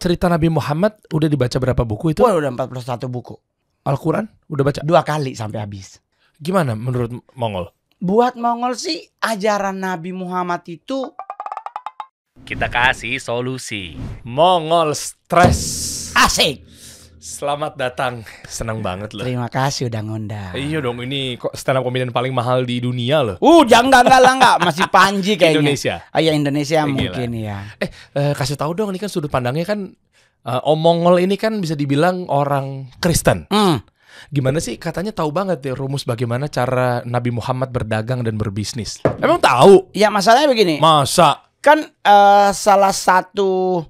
cerita Nabi Muhammad udah dibaca berapa buku itu? Wah, udah 41 buku. Al-Quran udah baca? Dua kali sampai habis. Gimana menurut Mongol? Buat Mongol sih ajaran Nabi Muhammad itu kita kasih solusi. Mongol stres. Asik. Selamat datang. Senang banget loh. Terima kasih udah ngundang. Iya dong, ini kok stand up comedian paling mahal di dunia loh. Uh, jangan enggak lah enggak, masih Panji kayaknya. Indonesia. Ah, ya Indonesia Gila. mungkin ya. Eh, eh, kasih tahu dong ini kan sudut pandangnya kan uh, Omongol ini kan bisa dibilang orang Kristen. Hmm. Gimana sih katanya tahu banget ya rumus bagaimana cara Nabi Muhammad berdagang dan berbisnis. Emang tahu? Ya masalahnya begini. Masa? Kan uh, salah satu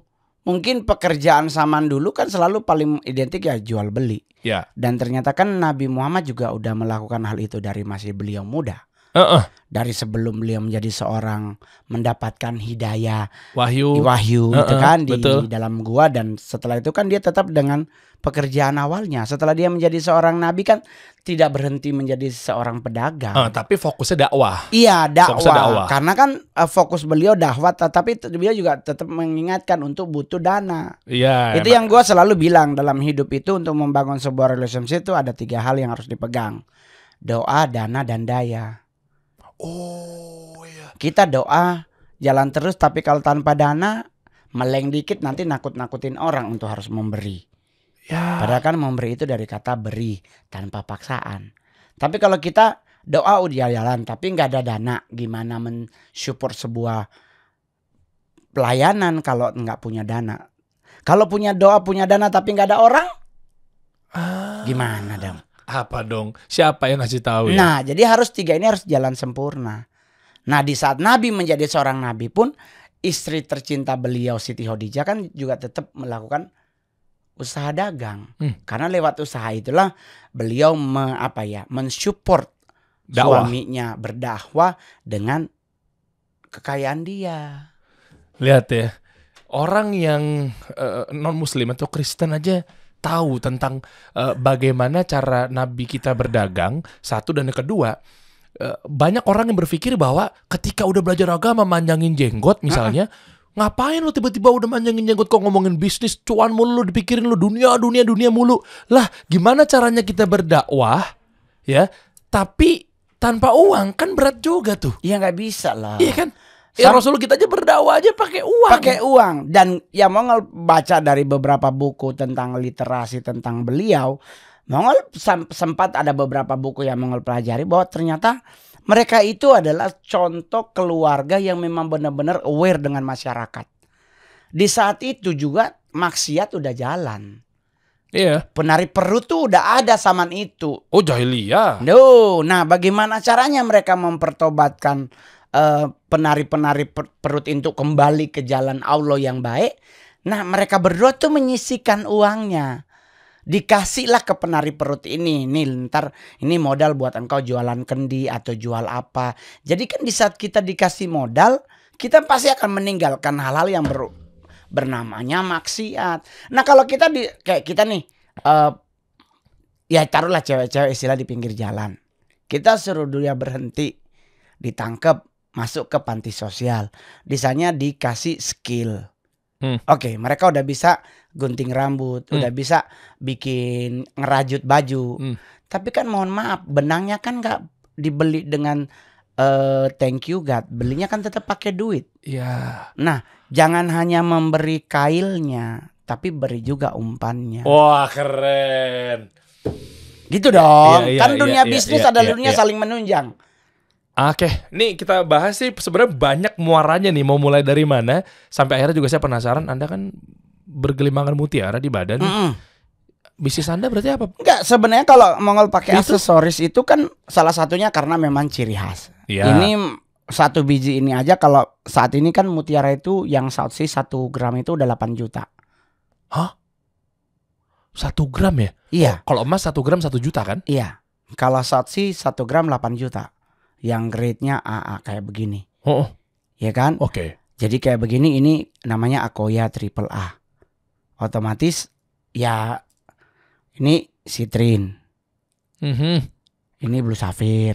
mungkin pekerjaan saman dulu kan selalu paling identik ya jual beli. Ya. Dan ternyata kan Nabi Muhammad juga udah melakukan hal itu dari masih beliau muda. Uh -uh. Dari sebelum beliau menjadi seorang mendapatkan hidayah wahyu, gitu kan di wahyu uh -uh, gitu kan betul. di, dalam gua dan setelah itu kan dia tetap dengan pekerjaan awalnya. Setelah dia menjadi seorang nabi kan tidak berhenti menjadi seorang pedagang. Uh, tapi fokusnya dakwah. Iya dakwah. Fokusnya dakwah. Karena kan uh, fokus beliau dakwah, tapi beliau juga tetap mengingatkan untuk butuh dana. Iya. Yeah, itu yang gua selalu bilang dalam hidup itu untuk membangun sebuah relationship itu ada tiga hal yang harus dipegang: doa, dana, dan daya. Oh iya. Kita doa jalan terus tapi kalau tanpa dana meleng dikit nanti nakut-nakutin orang untuk harus memberi. Ya. Padahal kan memberi itu dari kata beri tanpa paksaan. Tapi kalau kita doa udah oh, ya jalan tapi nggak ada dana gimana mensupport sebuah pelayanan kalau nggak punya dana kalau punya doa punya dana tapi nggak ada orang ah. gimana dong apa dong? Siapa yang ngasih tahu? Ya? Nah, jadi harus tiga ini harus jalan sempurna. Nah, di saat Nabi menjadi seorang nabi pun istri tercinta beliau Siti Khadijah kan juga tetap melakukan usaha dagang. Hmm. Karena lewat usaha itulah beliau me, apa ya, mensupport suaminya berdakwah dengan kekayaan dia. Lihat ya, orang yang uh, eh, non muslim atau Kristen aja tahu tentang uh, bagaimana cara Nabi kita berdagang satu dan yang kedua uh, banyak orang yang berpikir bahwa ketika udah belajar agama manjangin jenggot misalnya uh-uh. ngapain lu tiba-tiba udah manjangin jenggot kok ngomongin bisnis cuan mulu lu dipikirin lu dunia dunia dunia mulu lah gimana caranya kita berdakwah ya tapi tanpa uang kan berat juga tuh iya nggak bisa lah iya kan Ya Sam Rasul kita aja berdakwah aja pakai uang. Pakai uang dan ya Mongol baca dari beberapa buku tentang literasi tentang beliau, Mongol sempat ada beberapa buku yang Mongol pelajari bahwa ternyata mereka itu adalah contoh keluarga yang memang benar-benar aware dengan masyarakat. Di saat itu juga maksiat udah jalan. Iya. Yeah. Penari perut tuh udah ada zaman itu. Oh jahiliyah. Duh. Nah, bagaimana caranya mereka mempertobatkan Eh, penari-penari uh, perut untuk kembali ke jalan Allah yang baik. Nah, mereka berdua tuh menyisikan uangnya. Dikasihlah ke penari perut ini. Nih, ntar ini modal buat engkau jualan kendi atau jual apa. Jadi kan di saat kita dikasih modal, kita pasti akan meninggalkan hal-hal yang ber, bernamanya maksiat. Nah, kalau kita di kayak kita nih uh, ya taruhlah cewek-cewek istilah di pinggir jalan. Kita suruh dia berhenti, ditangkep masuk ke panti sosial. Di dikasih skill. Hmm. Oke, okay, mereka udah bisa gunting rambut, hmm. udah bisa bikin ngerajut baju. Hmm. Tapi kan mohon maaf, benangnya kan nggak dibeli dengan uh, thank you God. Belinya kan tetap pakai duit. Iya. Yeah. Nah, jangan hanya memberi kailnya, tapi beri juga umpannya. Wah, keren. Gitu dong. Yeah, yeah, kan iya, dunia iya, bisnis iya, ada dunia saling menunjang. Oke, okay. nih kita bahas sih sebenarnya banyak muaranya nih mau mulai dari mana sampai akhirnya juga saya penasaran Anda kan bergelimangan mutiara di badan. Mm -mm. Bisnis Anda berarti apa? Enggak, sebenarnya kalau mau pakai aksesoris itu kan salah satunya karena memang ciri khas. Ya. Ini satu biji ini aja kalau saat ini kan mutiara itu yang South Sea satu gram itu udah 8 juta. Hah? Satu gram ya? Iya. Kalau emas satu gram satu juta kan? Iya. Kalau South Sea satu gram 8 juta yang grade-nya AA kayak begini. Oh, oh. Ya kan? Oke. Okay. Jadi kayak begini ini namanya Akoya triple A. Otomatis ya ini Citrine, Mm -hmm. Ini blue safir.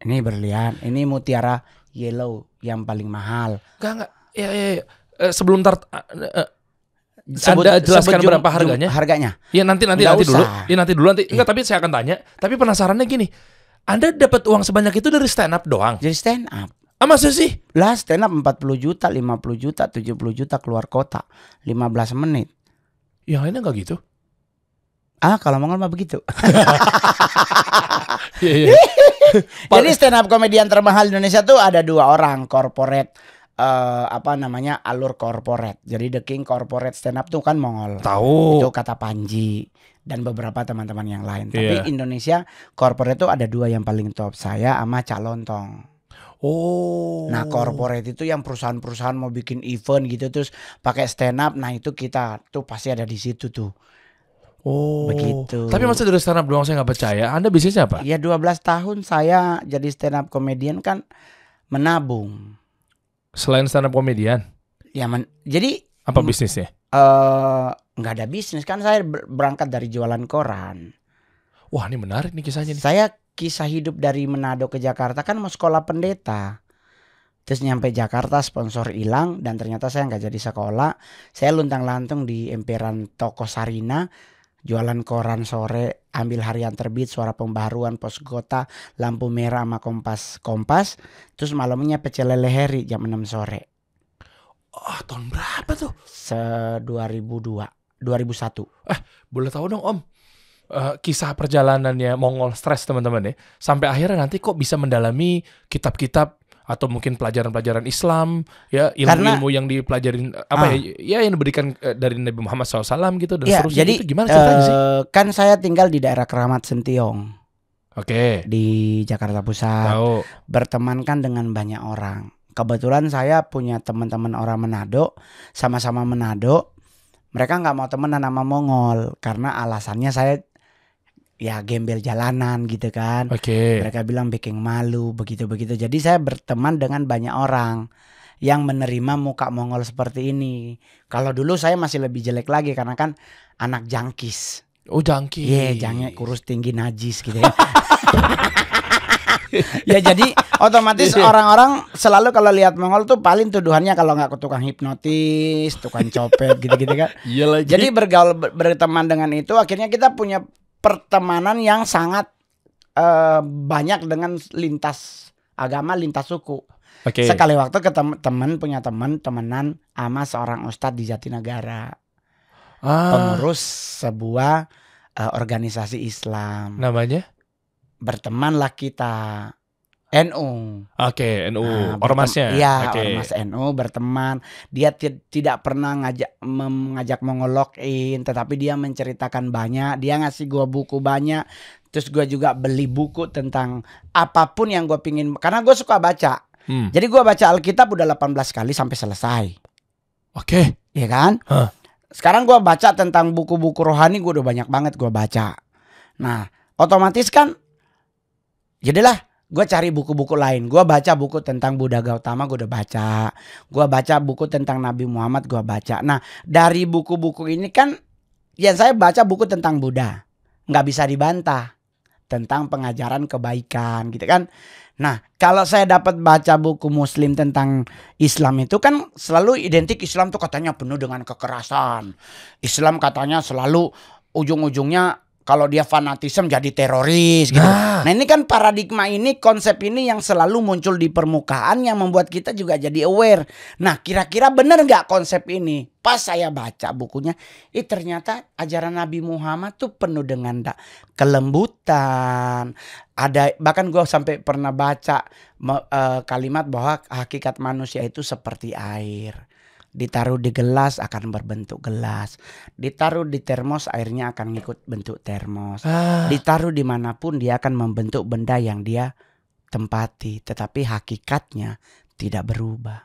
Ini berlian, ini mutiara yellow yang paling mahal. Enggak enggak. Ya, ya, ya. Eh, sebelum tar eh, eh, Sebut, Anda jelaskan sebut jum, berapa harganya? harganya. Ya nanti nanti Nggak nanti usah. dulu. Ya nanti dulu nanti. Enggak, iya. tapi saya akan tanya. Tapi penasarannya gini anda dapat uang sebanyak itu dari stand up doang? Jadi stand up. Ah, masa sih? Lah stand up 40 juta, 50 juta, 70 juta keluar kota. 15 menit. Ya lainnya enggak gitu? Ah, kalau Mongol mah begitu. Iya, iya. Jadi stand up komedian termahal di Indonesia tuh ada dua orang, corporate uh, apa namanya alur corporate. Jadi The King Corporate Stand Up tuh kan Mongol. Tahu. Itu kata Panji dan beberapa teman-teman yang lain. Yeah. Tapi iya. Indonesia corporate itu ada dua yang paling top saya sama Calontong. Oh. Nah, corporate itu yang perusahaan-perusahaan mau bikin event gitu terus pakai stand up. Nah, itu kita tuh pasti ada di situ tuh. Oh. Begitu. Tapi masa dari stand up doang saya nggak percaya. Anda bisnisnya apa? Ya 12 tahun saya jadi stand up komedian kan menabung. Selain stand up komedian. Ya men, jadi apa bisnisnya? Eh nggak ada bisnis kan saya berangkat dari jualan koran. Wah, ini menarik nih kisahnya nih. Saya kisah hidup dari Manado ke Jakarta kan mau sekolah pendeta. Terus nyampe Jakarta sponsor hilang dan ternyata saya nggak jadi sekolah. Saya luntang-lantung di emperan toko Sarina jualan koran sore, ambil harian terbit, suara pembaruan, pos gota, lampu merah sama kompas kompas. Terus malamnya pecel lele jam 6 sore. Oh, tahun berapa tuh? Se 2002, 2001. Eh, boleh tahu dong Om, uh, kisah perjalanannya Mongol stres teman-teman ya. Sampai akhirnya nanti kok bisa mendalami kitab-kitab atau mungkin pelajaran-pelajaran Islam ya ilmu-ilmu yang dipelajarin apa ya, ah, ya ya yang diberikan eh, dari Nabi Muhammad SAW gitu dan ya, seterusnya jadi, itu gimana ceritanya uh, sih? Kan saya tinggal di daerah Keramat Sentiong. Oke. Okay. Di Jakarta Pusat. Tau. Berteman kan dengan banyak orang. Kebetulan saya punya teman-teman orang Manado, sama-sama Manado. Mereka nggak mau temenan sama Mongol karena alasannya saya ya gembel jalanan gitu kan. Oke. Okay. Mereka bilang bikin malu begitu-begitu. Jadi saya berteman dengan banyak orang yang menerima muka Mongol seperti ini. Kalau dulu saya masih lebih jelek lagi karena kan anak jangkis. Oh jangkis. Iya, yeah, jangkis kurus tinggi najis gitu ya. ya jadi otomatis iya. orang-orang selalu kalau lihat Mongol tuh paling tuduhannya kalau nggak ke tukang hipnotis, tukang copet gitu-gitu kan. Iya lagi. Jadi bergaul berteman dengan itu akhirnya kita punya pertemanan yang sangat uh, banyak dengan lintas agama, lintas suku. Okay. Sekali waktu ketemu teman punya teman temenan sama seorang ustadz di Jatinegara, ah. pengurus sebuah uh, organisasi Islam. Namanya? Bertemanlah kita. NU. Oke, okay, NU nah, ormasnya. Iya, okay. ormas NU berteman. Dia tidak pernah ngajak mengajak mengolokin, tetapi dia menceritakan banyak. Dia ngasih gua buku banyak. Terus gua juga beli buku tentang apapun yang gua pingin karena gua suka baca. Hmm. Jadi gua baca Alkitab udah 18 kali sampai selesai. Oke. Okay. Iya kan? Huh. Sekarang gua baca tentang buku-buku rohani gua udah banyak banget gua baca. Nah, otomatis kan jadilah gue cari buku-buku lain. Gue baca buku tentang Buddha Gautama, gue udah baca. Gue baca buku tentang Nabi Muhammad, gue baca. Nah, dari buku-buku ini kan yang saya baca buku tentang Buddha. Nggak bisa dibantah. Tentang pengajaran kebaikan gitu kan. Nah, kalau saya dapat baca buku muslim tentang Islam itu kan selalu identik Islam tuh katanya penuh dengan kekerasan. Islam katanya selalu ujung-ujungnya kalau dia fanatisme jadi teroris gitu. Nah. nah, ini kan paradigma ini konsep ini yang selalu muncul di permukaan yang membuat kita juga jadi aware. Nah, kira-kira benar nggak konsep ini? Pas saya baca bukunya, eh ternyata ajaran Nabi Muhammad tuh penuh dengan da, kelembutan. Ada bahkan gue sampai pernah baca uh, kalimat bahwa hakikat manusia itu seperti air. Ditaruh di gelas akan berbentuk gelas. Ditaruh di termos airnya akan ngikut bentuk termos. Ah. Ditaruh dimanapun dia akan membentuk benda yang dia tempati. Tetapi hakikatnya tidak berubah.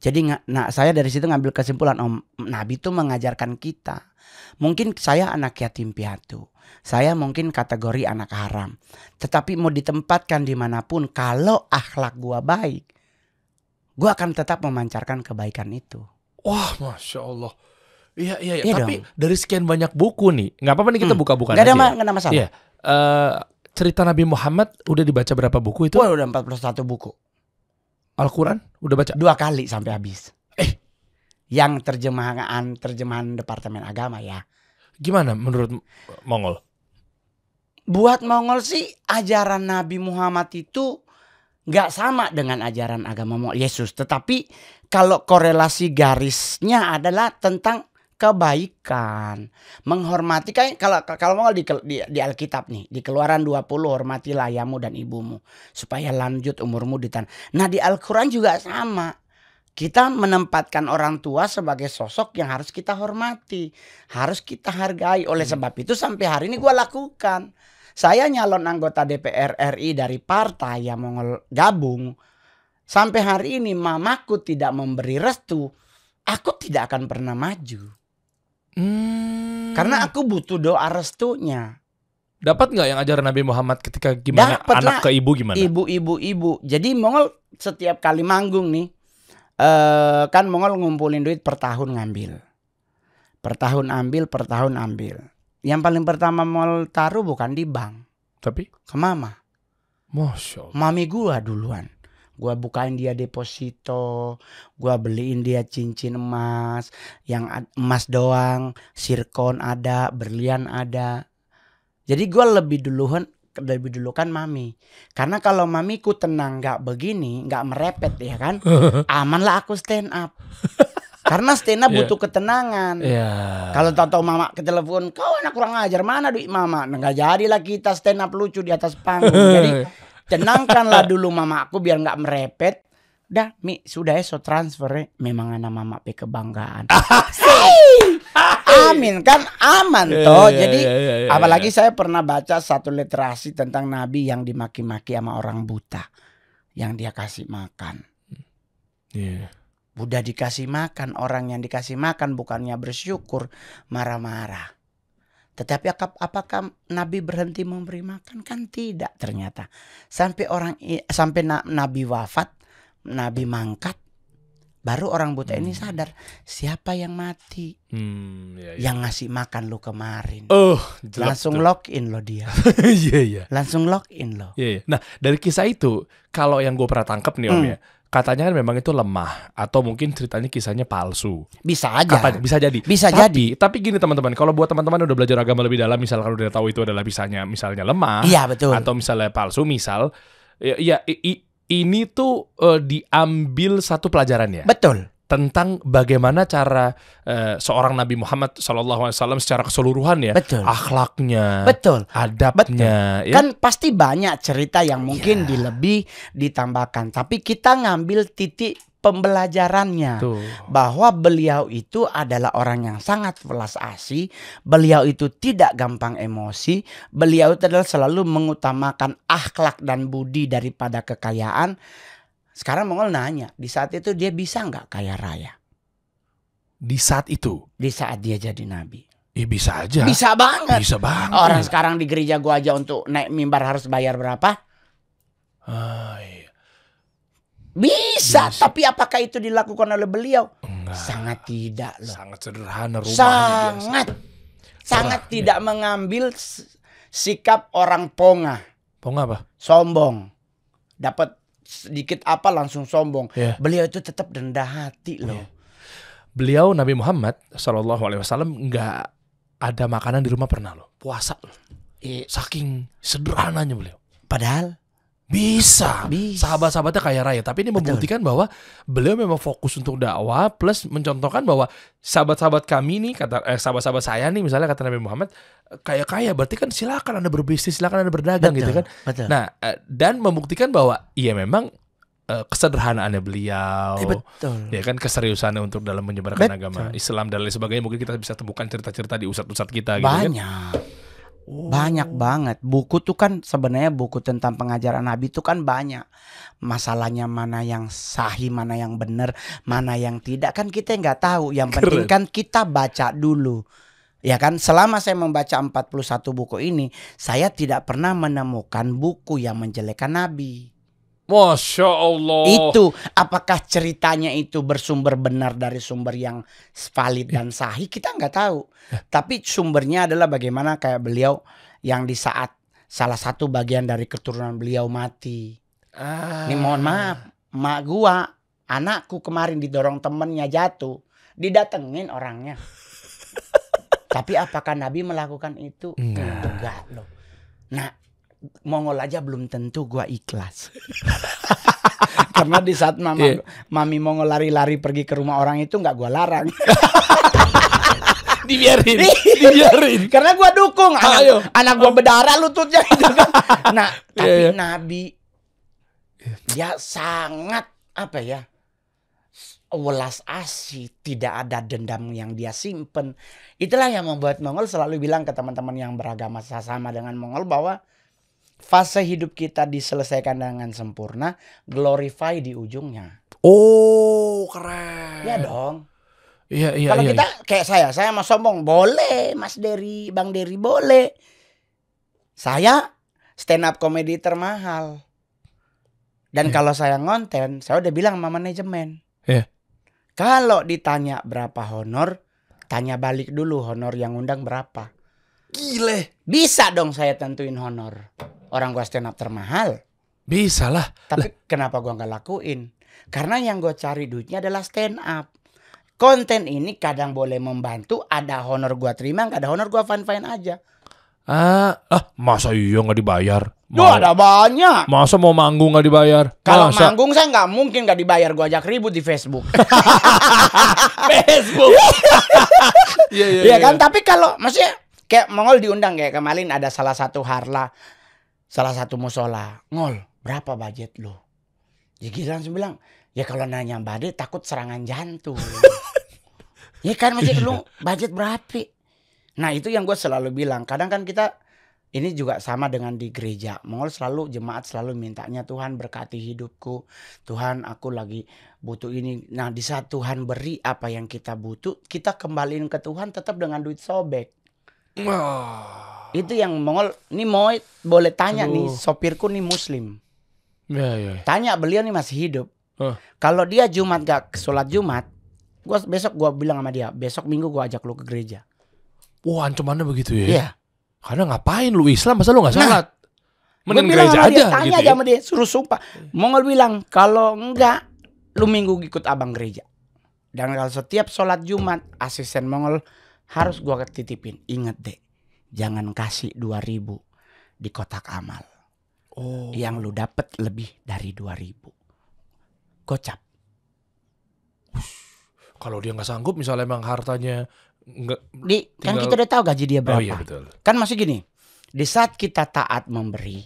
Jadi nah saya dari situ ngambil kesimpulan om Nabi itu mengajarkan kita. Mungkin saya anak yatim piatu. Saya mungkin kategori anak haram. Tetapi mau ditempatkan dimanapun kalau akhlak gua baik. Gua akan tetap memancarkan kebaikan itu. Wah, masya Allah. Iya, iya iya iya. Tapi dong. dari sekian banyak buku nih, nggak apa-apa nih kita hmm. buka-buka. Gak ada ya. ma masalah. Iya. Uh, cerita Nabi Muhammad udah dibaca berapa buku itu? Wah, udah 41 buku. Al-Quran udah baca? Dua kali sampai habis. Eh, yang terjemahan terjemahan Departemen Agama ya. Gimana menurut Mongol? Buat Mongol sih ajaran Nabi Muhammad itu nggak sama dengan ajaran agama Yesus, tetapi kalau korelasi garisnya adalah tentang kebaikan. Menghormati kan kalau kalau mau di, di, di Alkitab nih, di Keluaran 20 hormatilah ayahmu dan ibumu supaya lanjut umurmu di tanah. Nah, di Alquran juga sama. Kita menempatkan orang tua sebagai sosok yang harus kita hormati, harus kita hargai. Oleh hmm. sebab itu sampai hari ini gua lakukan. Saya nyalon anggota DPR RI dari partai yang mau gabung sampai hari ini mamaku tidak memberi restu, aku tidak akan pernah maju. Hmm. Karena aku butuh doa restunya. Dapat nggak yang ajaran Nabi Muhammad ketika gimana Dapet anak ke ibu gimana? Ibu, ibu, ibu. Jadi Mongol setiap kali manggung nih, eh, kan Mongol ngumpulin duit per tahun ngambil, per tahun ambil, per tahun ambil. Yang paling pertama Mongol taruh bukan di bank, tapi ke mama. Masya Allah. Mami gua duluan Gua bukain dia deposito, gua beliin dia cincin emas, yang emas doang, sirkon ada, berlian ada. Jadi gua lebih duluan lebih dulu kan mami karena kalau mamiku tenang gak begini gak merepet ya kan aman lah aku stand up karena stand up yeah. butuh ketenangan yeah. kalau tau tau mama ke telepon kau anak kurang ajar mana duit mama nah, nggak jadilah kita stand up lucu di atas panggung jadi tenangkanlah dulu mama aku biar nggak merepet dah mi sudah ya, so transfer ya. memang anak mama pe kebanggaan amin kan aman yeah, toh yeah, jadi yeah, yeah, yeah, apalagi yeah. saya pernah baca satu literasi tentang nabi yang dimaki-maki sama orang buta yang dia kasih makan yeah. udah dikasih makan orang yang dikasih makan bukannya bersyukur marah-marah tetapi apakah Nabi berhenti memberi makan? Kan tidak ternyata. Sampai orang sampai Nabi wafat, Nabi mangkat, baru orang buta hmm. ini sadar siapa yang mati, hmm, ya, ya. yang ngasih makan lu kemarin. Oh, langsung lock in lo dia. yeah, Yeah. Langsung login lo. Iya. Yeah, yeah. Nah dari kisah itu, kalau yang gue pernah tangkep nih hmm. om ya katanya kan memang itu lemah atau mungkin ceritanya kisahnya palsu. Bisa aja. Apa, bisa jadi. Bisa tapi, jadi. Tapi gini teman-teman, kalau buat teman-teman udah belajar agama lebih dalam, misal kalau udah tahu itu adalah misalnya misalnya lemah, iya betul. Atau misalnya palsu, misal, ya, ya i, i, ini tuh uh, diambil satu pelajaran ya. Betul tentang bagaimana cara uh, seorang Nabi Muhammad SAW secara keseluruhan ya, betul. akhlaknya, betul, adabnya. Betul. Ya? Kan pasti banyak cerita yang mungkin yeah. dilebih ditambahkan, tapi kita ngambil titik pembelajarannya Tuh. bahwa beliau itu adalah orang yang sangat welas asih, beliau itu tidak gampang emosi, beliau itu adalah selalu mengutamakan akhlak dan budi daripada kekayaan sekarang Mongol nanya, di saat itu dia bisa nggak kaya raya? Di saat itu? Di saat dia jadi nabi. Ya bisa aja. Bisa banget. Bisa banget. Orang sekarang di gereja gua aja untuk naik mimbar harus bayar berapa? Ah, iya. bisa, bisa, tapi apakah itu dilakukan oleh beliau? Enggak. Sangat tidak loh. Sangat sederhana rumahnya Sangat. Biasa. Sangat Serah, tidak iya. mengambil sikap orang ponga. Ponga apa? Sombong. Dapat sedikit apa langsung sombong. Yeah. Beliau itu tetap rendah hati loh. Yeah. Oh, ya. Beliau Nabi Muhammad Shallallahu Alaihi Wasallam nggak ada makanan di rumah pernah loh, puasa loh. Yeah. Saking sederhananya beliau. Padahal bisa. Bisa. Sahabat-sahabatnya kaya raya. Tapi ini membuktikan Betul. bahwa beliau memang fokus untuk dakwah plus mencontohkan bahwa sahabat-sahabat kami nih kata eh, sahabat-sahabat saya nih misalnya kata Nabi Muhammad kaya-kaya berarti kan silakan Anda berbisnis, silakan Anda berdagang gitu Betul. gitu kan. Betul. Nah, eh, dan membuktikan bahwa ya memang eh, kesederhanaannya beliau, eh, betul. ya kan keseriusannya untuk dalam menyebarkan betul. agama Islam dan lain sebagainya mungkin kita bisa temukan cerita-cerita di usat-usat kita, banyak. gitu Kan? Banyak oh. banget. Buku tuh kan sebenarnya buku tentang pengajaran Nabi itu kan banyak. Masalahnya mana yang sahih, mana yang benar, mana yang tidak kan kita nggak tahu. Yang Keren. penting kan kita baca dulu. Ya kan, selama saya membaca 41 buku ini, saya tidak pernah menemukan buku yang menjelekkan Nabi. Masya Allah. Itu apakah ceritanya itu bersumber benar dari sumber yang valid dan iya. sahih kita nggak tahu. Iya. Tapi sumbernya adalah bagaimana kayak beliau yang di saat salah satu bagian dari keturunan beliau mati. Ah. Nih mohon maaf, mak gua anakku kemarin didorong temennya jatuh, didatengin orangnya. Tapi apakah Nabi melakukan itu? Enggak loh. Nah Mongol aja belum tentu gua ikhlas. Karena di saat mama yeah. mami Mongol lari-lari pergi ke rumah orang itu nggak gua larang. dibiarin, iya. dibiarin. Karena gua dukung ah, anak, Ayo. anak gua ah. berdarah lututnya gitu kan. Nah, iya, tapi yeah, yeah. Nabi iya. dia sangat apa ya? welas asih, tidak ada dendam yang dia simpen. Itulah yang membuat Mongol selalu bilang ke teman-teman yang beragama sama dengan Mongol bahwa fase hidup kita diselesaikan dengan sempurna, glorify di ujungnya. Oh, keren. Ya dong. Iya, iya, Kalau iya, kita iya. kayak saya, saya mau Sombong boleh, Mas Dery, Bang Dery boleh. Saya stand up comedy termahal. Dan yeah. kalau saya ngonten, saya udah bilang sama manajemen. Yeah. Kalau ditanya berapa honor, tanya balik dulu honor yang undang berapa. Gile. Bisa dong saya tentuin honor. Orang gua stand up termahal. Bisa lah. Tapi lah. kenapa gua nggak lakuin? Karena yang gue cari duitnya adalah stand up. Konten ini kadang boleh membantu, ada honor gua terima, nggak ada honor gua fine-fine aja. Ah, ah masa iya nggak dibayar? Duh, ada banyak. Masa mau manggung nggak dibayar? Kalau manggung saya nggak mungkin nggak dibayar. Gua ajak ribut di Facebook. Facebook. Iya yeah, yeah, ya, kan, tapi kalau maksudnya kayak Mongol diundang kayak kemarin ada salah satu Harla salah satu musola, ngol berapa budget lo? Ya langsung bilang, ya kalau nanya Mbak takut serangan jantung. ya kan masih lu iya. budget berapa? Nah itu yang gue selalu bilang, kadang kan kita ini juga sama dengan di gereja. Mongol selalu jemaat selalu mintanya Tuhan berkati hidupku. Tuhan aku lagi butuh ini. Nah di saat Tuhan beri apa yang kita butuh. Kita kembaliin ke Tuhan tetap dengan duit sobek. Oh. Itu yang Mongol, nih mau boleh tanya Aduh. nih, sopirku nih muslim. Ya, ya, ya. Tanya beliau nih masih hidup. Huh. Kalau dia Jumat gak sholat Jumat, gua besok gua bilang sama dia, besok Minggu gua ajak lu ke gereja. Wah, ancamannya begitu ya? Iya. Karena ngapain lu Islam masa lu gak nah, sholat? Nah, Mending gereja aja dia, Tanya gitu aja ya? sama dia, suruh sumpah. Mongol bilang, kalau enggak, lu minggu ikut abang gereja. Dan kalau setiap sholat Jumat, asisten Mongol harus gua ketitipin. Ingat deh, jangan kasih dua ribu di kotak amal. Oh. Yang lu dapet lebih dari dua ribu Gocap. Kalau dia nggak sanggup misalnya emang hartanya nggak di kan tinggal... kan kita udah tahu gaji dia oh berapa. Oh, iya, betul. Kan masih gini. Di saat kita taat memberi,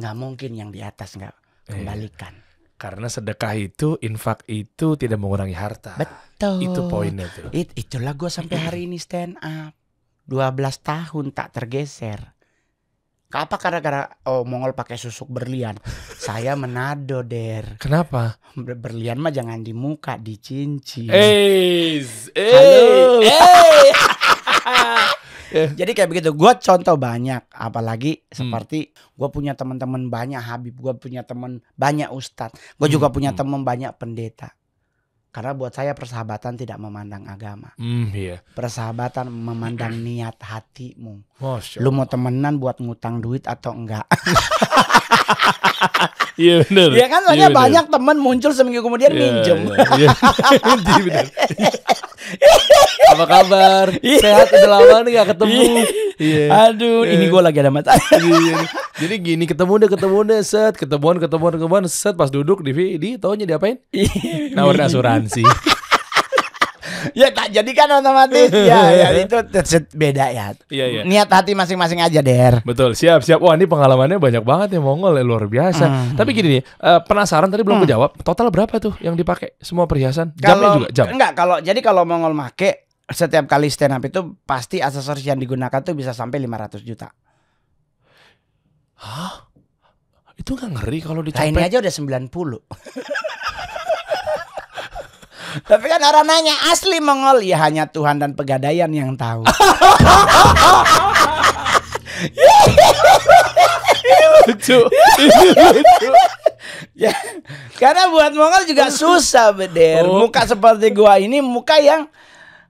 nggak mungkin yang di atas nggak iya. kembalikan. Eh. Karena sedekah itu, infak itu tidak mengurangi harta. Betul. Itu poinnya tuh. It, itulah gue sampai hari ini stand up. 12 tahun tak tergeser. Apa gara-gara oh Mongol pakai susuk berlian? Saya menado der. Kenapa? Berlian mah jangan di muka, di cincin. Eh, Halo. Hey. Jadi kayak begitu. Gua contoh banyak, apalagi hmm. seperti hmm. gue punya teman-teman banyak Habib, gua punya teman banyak Ustadz, gua hmm. juga punya hmm. teman banyak pendeta. Karena buat saya persahabatan tidak memandang agama. Mm, yeah. Persahabatan memandang niat hatimu. sure. Lu mau temenan buat ngutang duit atau enggak? Iya benar. Iya kan soalnya ya, banyak teman muncul seminggu kemudian ya, minjem. Iya, iya. Ya. benar. Apa kabar? Iya. Sehat udah lama nih gak ketemu. Yeah. Iya. Aduh, yeah. ini gue lagi ada mata. Jadi gini ketemu deh, ketemu deh, set, ketemuan, ketemuan, ketemuan, set pas duduk di di taunya diapain? Nawarin asuransi ya tak jadi kan otomatis. ya, ya itu beda ya. Iya, iya. Niat hati masing-masing aja, Der. Betul. Siap, siap. Wah, ini pengalamannya banyak banget ya Mongol ya, luar biasa. hmm. Tapi gini nih, uh, penasaran tadi belum hmm. kejawab. Total berapa tuh yang dipakai semua perhiasan? Jamnya juga, jam. Enggak, kalau jadi kalau Mongol make setiap kali stand up itu pasti aksesoris yang digunakan tuh bisa sampai 500 juta. Hah? Itu nggak ngeri kalau dicopet? Nah, ini aja udah 90. Tapi kan orang nanya asli Mongol ya hanya Tuhan dan pegadaian yang tahu. lucu, lucu. ya, karena buat Mongol juga susah beder. Oh. Muka seperti gua ini muka yang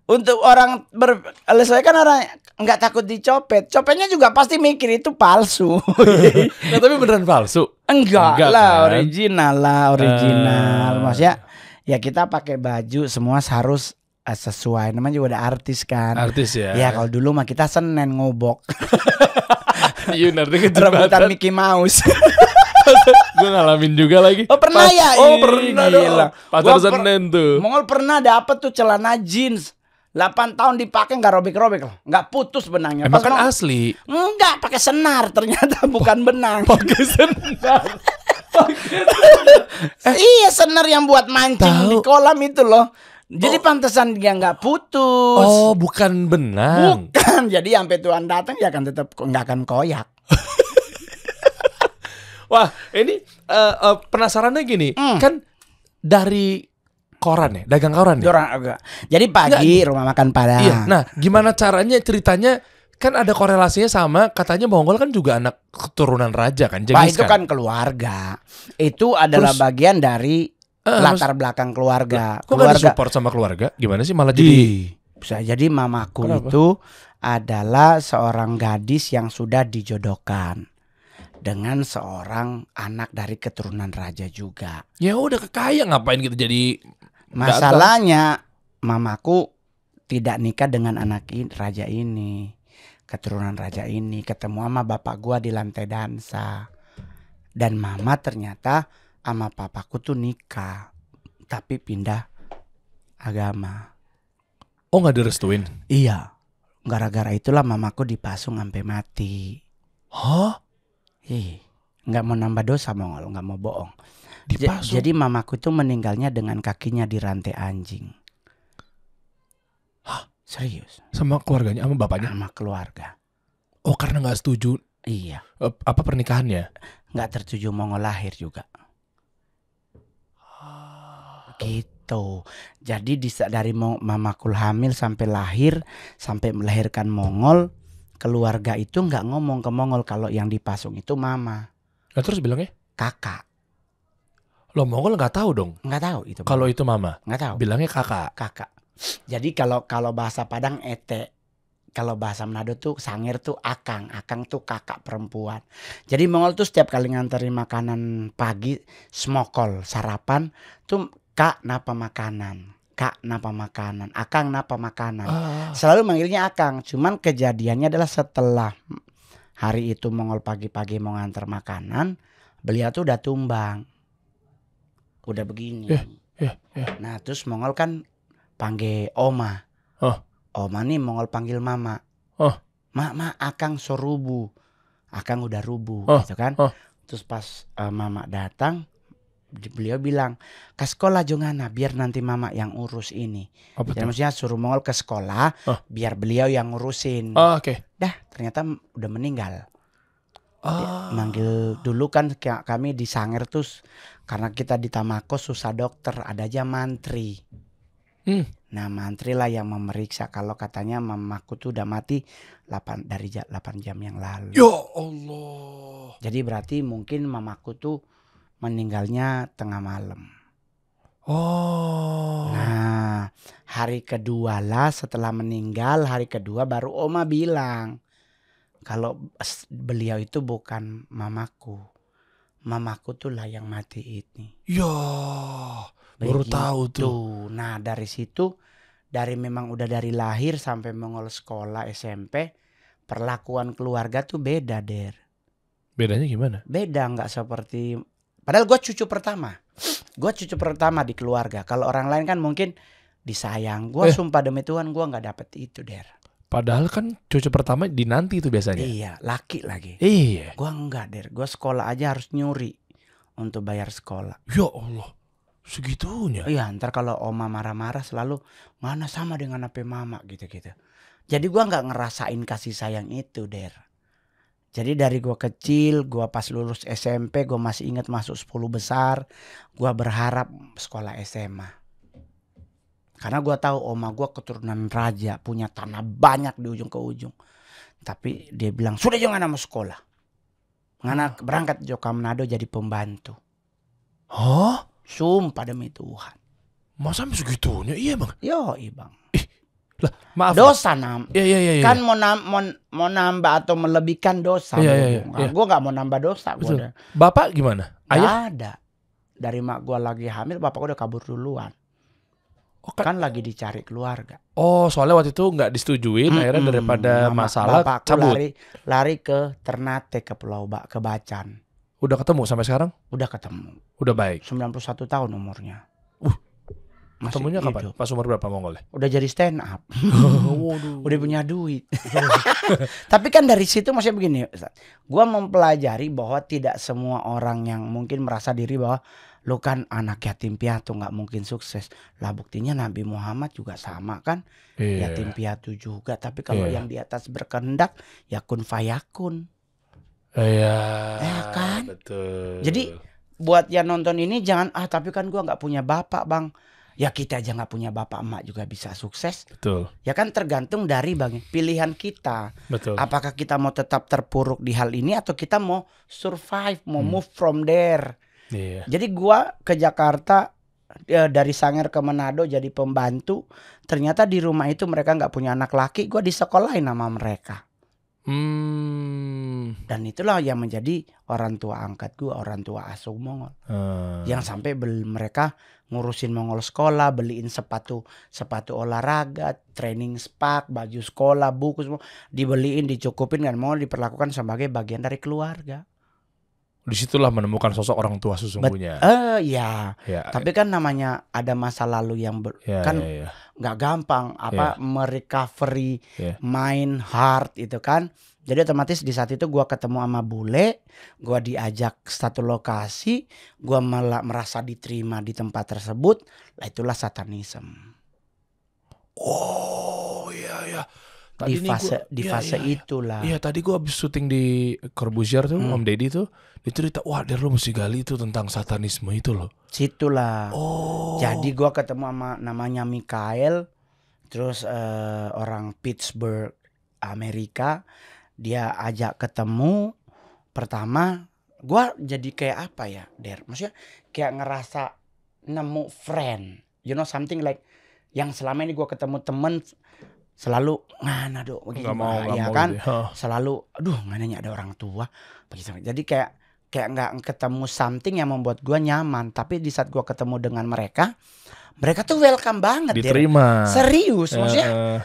untuk orang ber saya kan orang nggak takut dicopet. Copetnya juga pasti mikir itu palsu. nah, tapi beneran palsu? Enggak, Enggak lah, kan? original lah, original. Uh. Maksudnya ya kita pakai baju semua harus eh, sesuai namanya juga ada artis kan artis ya ya kalau dulu mah kita senen ngobok Yunar iya, rebutan Mickey Mouse gue ngalamin juga lagi. Oh pernah Pas, ya? Oh pernah gila. dong. Pasar gua Senen tuh. Mongol pernah dapet tuh celana jeans. 8 tahun dipakai nggak robek-robek loh, nggak putus benangnya. Emang kan asli? Enggak, pakai senar ternyata bukan benang. Pakai senar. eh, iya senar yang buat mancing tahu. di kolam itu loh. Jadi oh. pantesan dia nggak putus. Oh, bukan benang. Bukan. Jadi sampai Tuhan datang dia akan tetap nggak akan koyak. Wah, ini uh, uh, penasarannya gini, hmm. kan dari koran ya, dagang koran ya. Jadi pagi Nggak, rumah makan Padang. Iya. Nah, gimana caranya ceritanya kan ada korelasinya sama katanya Mongol kan juga anak keturunan raja kan jadi itu kan? kan keluarga itu adalah Terus, bagian dari uh, latar belakang keluarga kok keluarga gak support sama keluarga gimana sih malah jadi bisa jadi mamaku Kenapa? itu adalah seorang gadis yang sudah dijodohkan dengan seorang anak dari keturunan raja juga ya udah kaya ngapain gitu? jadi masalahnya mamaku tidak nikah dengan anak raja ini keturunan raja ini ketemu sama bapak gua di lantai dansa dan mama ternyata sama papaku tuh nikah tapi pindah agama oh nggak direstuin iya gara-gara itulah mamaku dipasung sampai mati hah ih nggak mau nambah dosa mau nggak mau bohong dipasung. Jadi mamaku tuh meninggalnya dengan kakinya di rantai anjing. Serius. Sama keluarganya, sama bapaknya? Sama keluarga. Oh karena gak setuju? Iya. Eh, apa pernikahannya? Gak tertuju mau ngelahir juga. Gitu. Jadi dari mamaku hamil sampai lahir, sampai melahirkan Mongol, keluarga itu nggak ngomong ke Mongol kalau yang dipasung itu mama. Nah, terus bilangnya? Kakak. Lo Mongol nggak tahu dong? Nggak tahu itu. Kalau itu mama? Nggak tahu. Bilangnya kakak. Kakak. Jadi kalau kalau bahasa Padang ete, kalau bahasa Manado tuh sangir tuh akang, akang tuh kakak perempuan. Jadi Mongol tuh setiap kali nganterin makanan pagi, smokol, sarapan tuh kak napa makanan. Kak napa makanan, Akang napa makanan. Ah. Selalu manggilnya Akang, cuman kejadiannya adalah setelah hari itu Mongol pagi-pagi mau nganter makanan, beliau tuh udah tumbang. Udah begini. Yeah, yeah, yeah. Nah, terus Mongol kan panggil oma. Oh. Oma nih Mongol panggil mama. Oh. Mama akang sorubu. Akang udah rubu oh. gitu kan. Oh. Terus pas uh, mama datang beliau bilang ke sekolah jongana biar nanti mama yang urus ini. Oh, Jadi maksudnya suruh Mongol ke sekolah oh. biar beliau yang ngurusin. Oh, oke. Okay. Dah, ternyata udah meninggal. Oh. Manggil dulu kan kami di Sanger tuh karena kita di Tamako susah dokter, ada aja mantri. Hmm. Nah mantri lah yang memeriksa kalau katanya mamaku tuh udah mati 8, dari 8 jam yang lalu. Ya Allah. Jadi berarti mungkin mamaku tuh meninggalnya tengah malam. Oh. Nah hari kedua lah setelah meninggal hari kedua baru Oma bilang kalau beliau itu bukan mamaku. Mamaku tuh lah yang mati ini. Ya baru Begitu. tahu tuh nah dari situ dari memang udah dari lahir sampai mengol sekolah SMP perlakuan keluarga tuh beda der bedanya gimana beda nggak seperti padahal gue cucu pertama gue cucu pertama di keluarga kalau orang lain kan mungkin disayang gue eh. sumpah demi Tuhan gue nggak dapet itu der Padahal kan cucu pertama di nanti itu biasanya. Iya, laki lagi. Iya. Gua enggak, Der. Gua sekolah aja harus nyuri untuk bayar sekolah. Ya Allah. Segitunya. Iya, ntar kalau oma marah-marah selalu mana sama dengan apa mama gitu-gitu. Jadi gua nggak ngerasain kasih sayang itu, Der. Jadi dari gua kecil, gua pas lulus SMP, gua masih ingat masuk 10 besar, gua berharap sekolah SMA. Karena gua tahu oma gua keturunan raja, punya tanah banyak di ujung ke ujung. Tapi dia bilang, "Sudah jangan mau sekolah." Ngana berangkat Joko Manado jadi pembantu. Oh? Sumpah demi Tuhan. Masa segitunya? Iya bang? Yo, iya bang. Eh, lah, maaf. Dosa nam. Iya, iya, iya, iya. Kan mau, nam, mau, mau nambah atau melebihkan dosa. Iya, iya, iya. Nah, iya. gue gak mau nambah dosa. Gua udah. Bapak gimana? Ayah? Gak ada. Dari mak gue lagi hamil, bapak gue udah kabur duluan. Oh, kan, kan lagi dicari keluarga. Oh, soalnya waktu itu nggak disetujui. hmm, akhirnya daripada hmm, masalah cabut. Lari, lari ke Ternate, ke Pulau Bak, ke Bacan. Udah ketemu sampai sekarang? Udah ketemu. Udah baik. 91 tahun umurnya. Uh. Masih Ketemunya kapan? Pas umur berapa Mongol? Ya? Udah jadi stand up. Udah punya duit. Tapi kan dari situ masih begini, Ustaz. Gua mempelajari bahwa tidak semua orang yang mungkin merasa diri bahwa lu kan anak yatim piatu nggak mungkin sukses. Lah buktinya Nabi Muhammad juga sama kan? Yeah. Yatim piatu juga. Tapi kalau yeah. yang di atas berkendak ya kun fayakun. Oh, iya. Ya kan? Betul. Jadi buat yang nonton ini jangan ah tapi kan gua nggak punya bapak, Bang. Ya kita aja nggak punya bapak emak juga bisa sukses. Betul. Ya kan tergantung dari bang pilihan kita. Betul. Apakah kita mau tetap terpuruk di hal ini atau kita mau survive, mau hmm. move from there. Iya. Jadi gua ke Jakarta ya, dari Sanger ke Manado jadi pembantu. Ternyata di rumah itu mereka nggak punya anak laki, gue disekolahin sama mereka. Hmm. Dan itulah yang menjadi orang tua angkat gue, orang tua asuh Mongol. Hmm. Yang sampai mereka ngurusin Mongol sekolah, beliin sepatu sepatu olahraga, training spak, baju sekolah, buku semua dibeliin, dicukupin kan Mongol diperlakukan sebagai bagian dari keluarga disitulah menemukan sosok orang tua sesungguhnya. Eh uh, ya. ya. Tapi kan namanya ada masa lalu yang ber, ya, kan nggak ya, ya. gampang apa ya. merecovery ya. mind heart itu kan. Jadi otomatis di saat itu gua ketemu sama bule, gua diajak satu lokasi, gua malah merasa diterima di tempat tersebut, lah itulah satanisme. Oh. Tadi di fase gua, di iya, fase ya, itulah. Iya, tadi gua habis syuting di Corbusier tuh, hmm. Om Deddy tuh, dia cerita, "Wah, Der lu mesti gali itu tentang satanisme itu loh." Situlah. Oh. Jadi gua ketemu sama namanya Mikael, terus uh, orang Pittsburgh, Amerika, dia ajak ketemu pertama gua jadi kayak apa ya, Der? Maksudnya kayak ngerasa nemu friend. You know something like yang selama ini gua ketemu temen selalu ngana nah, dok begini mau, kan? Gitu ya kan mau selalu aduh ngananya ada orang tua jadi kayak kayak nggak ketemu something yang membuat gua nyaman tapi di saat gua ketemu dengan mereka mereka tuh welcome banget diterima dia. serius uh, maksudnya uh,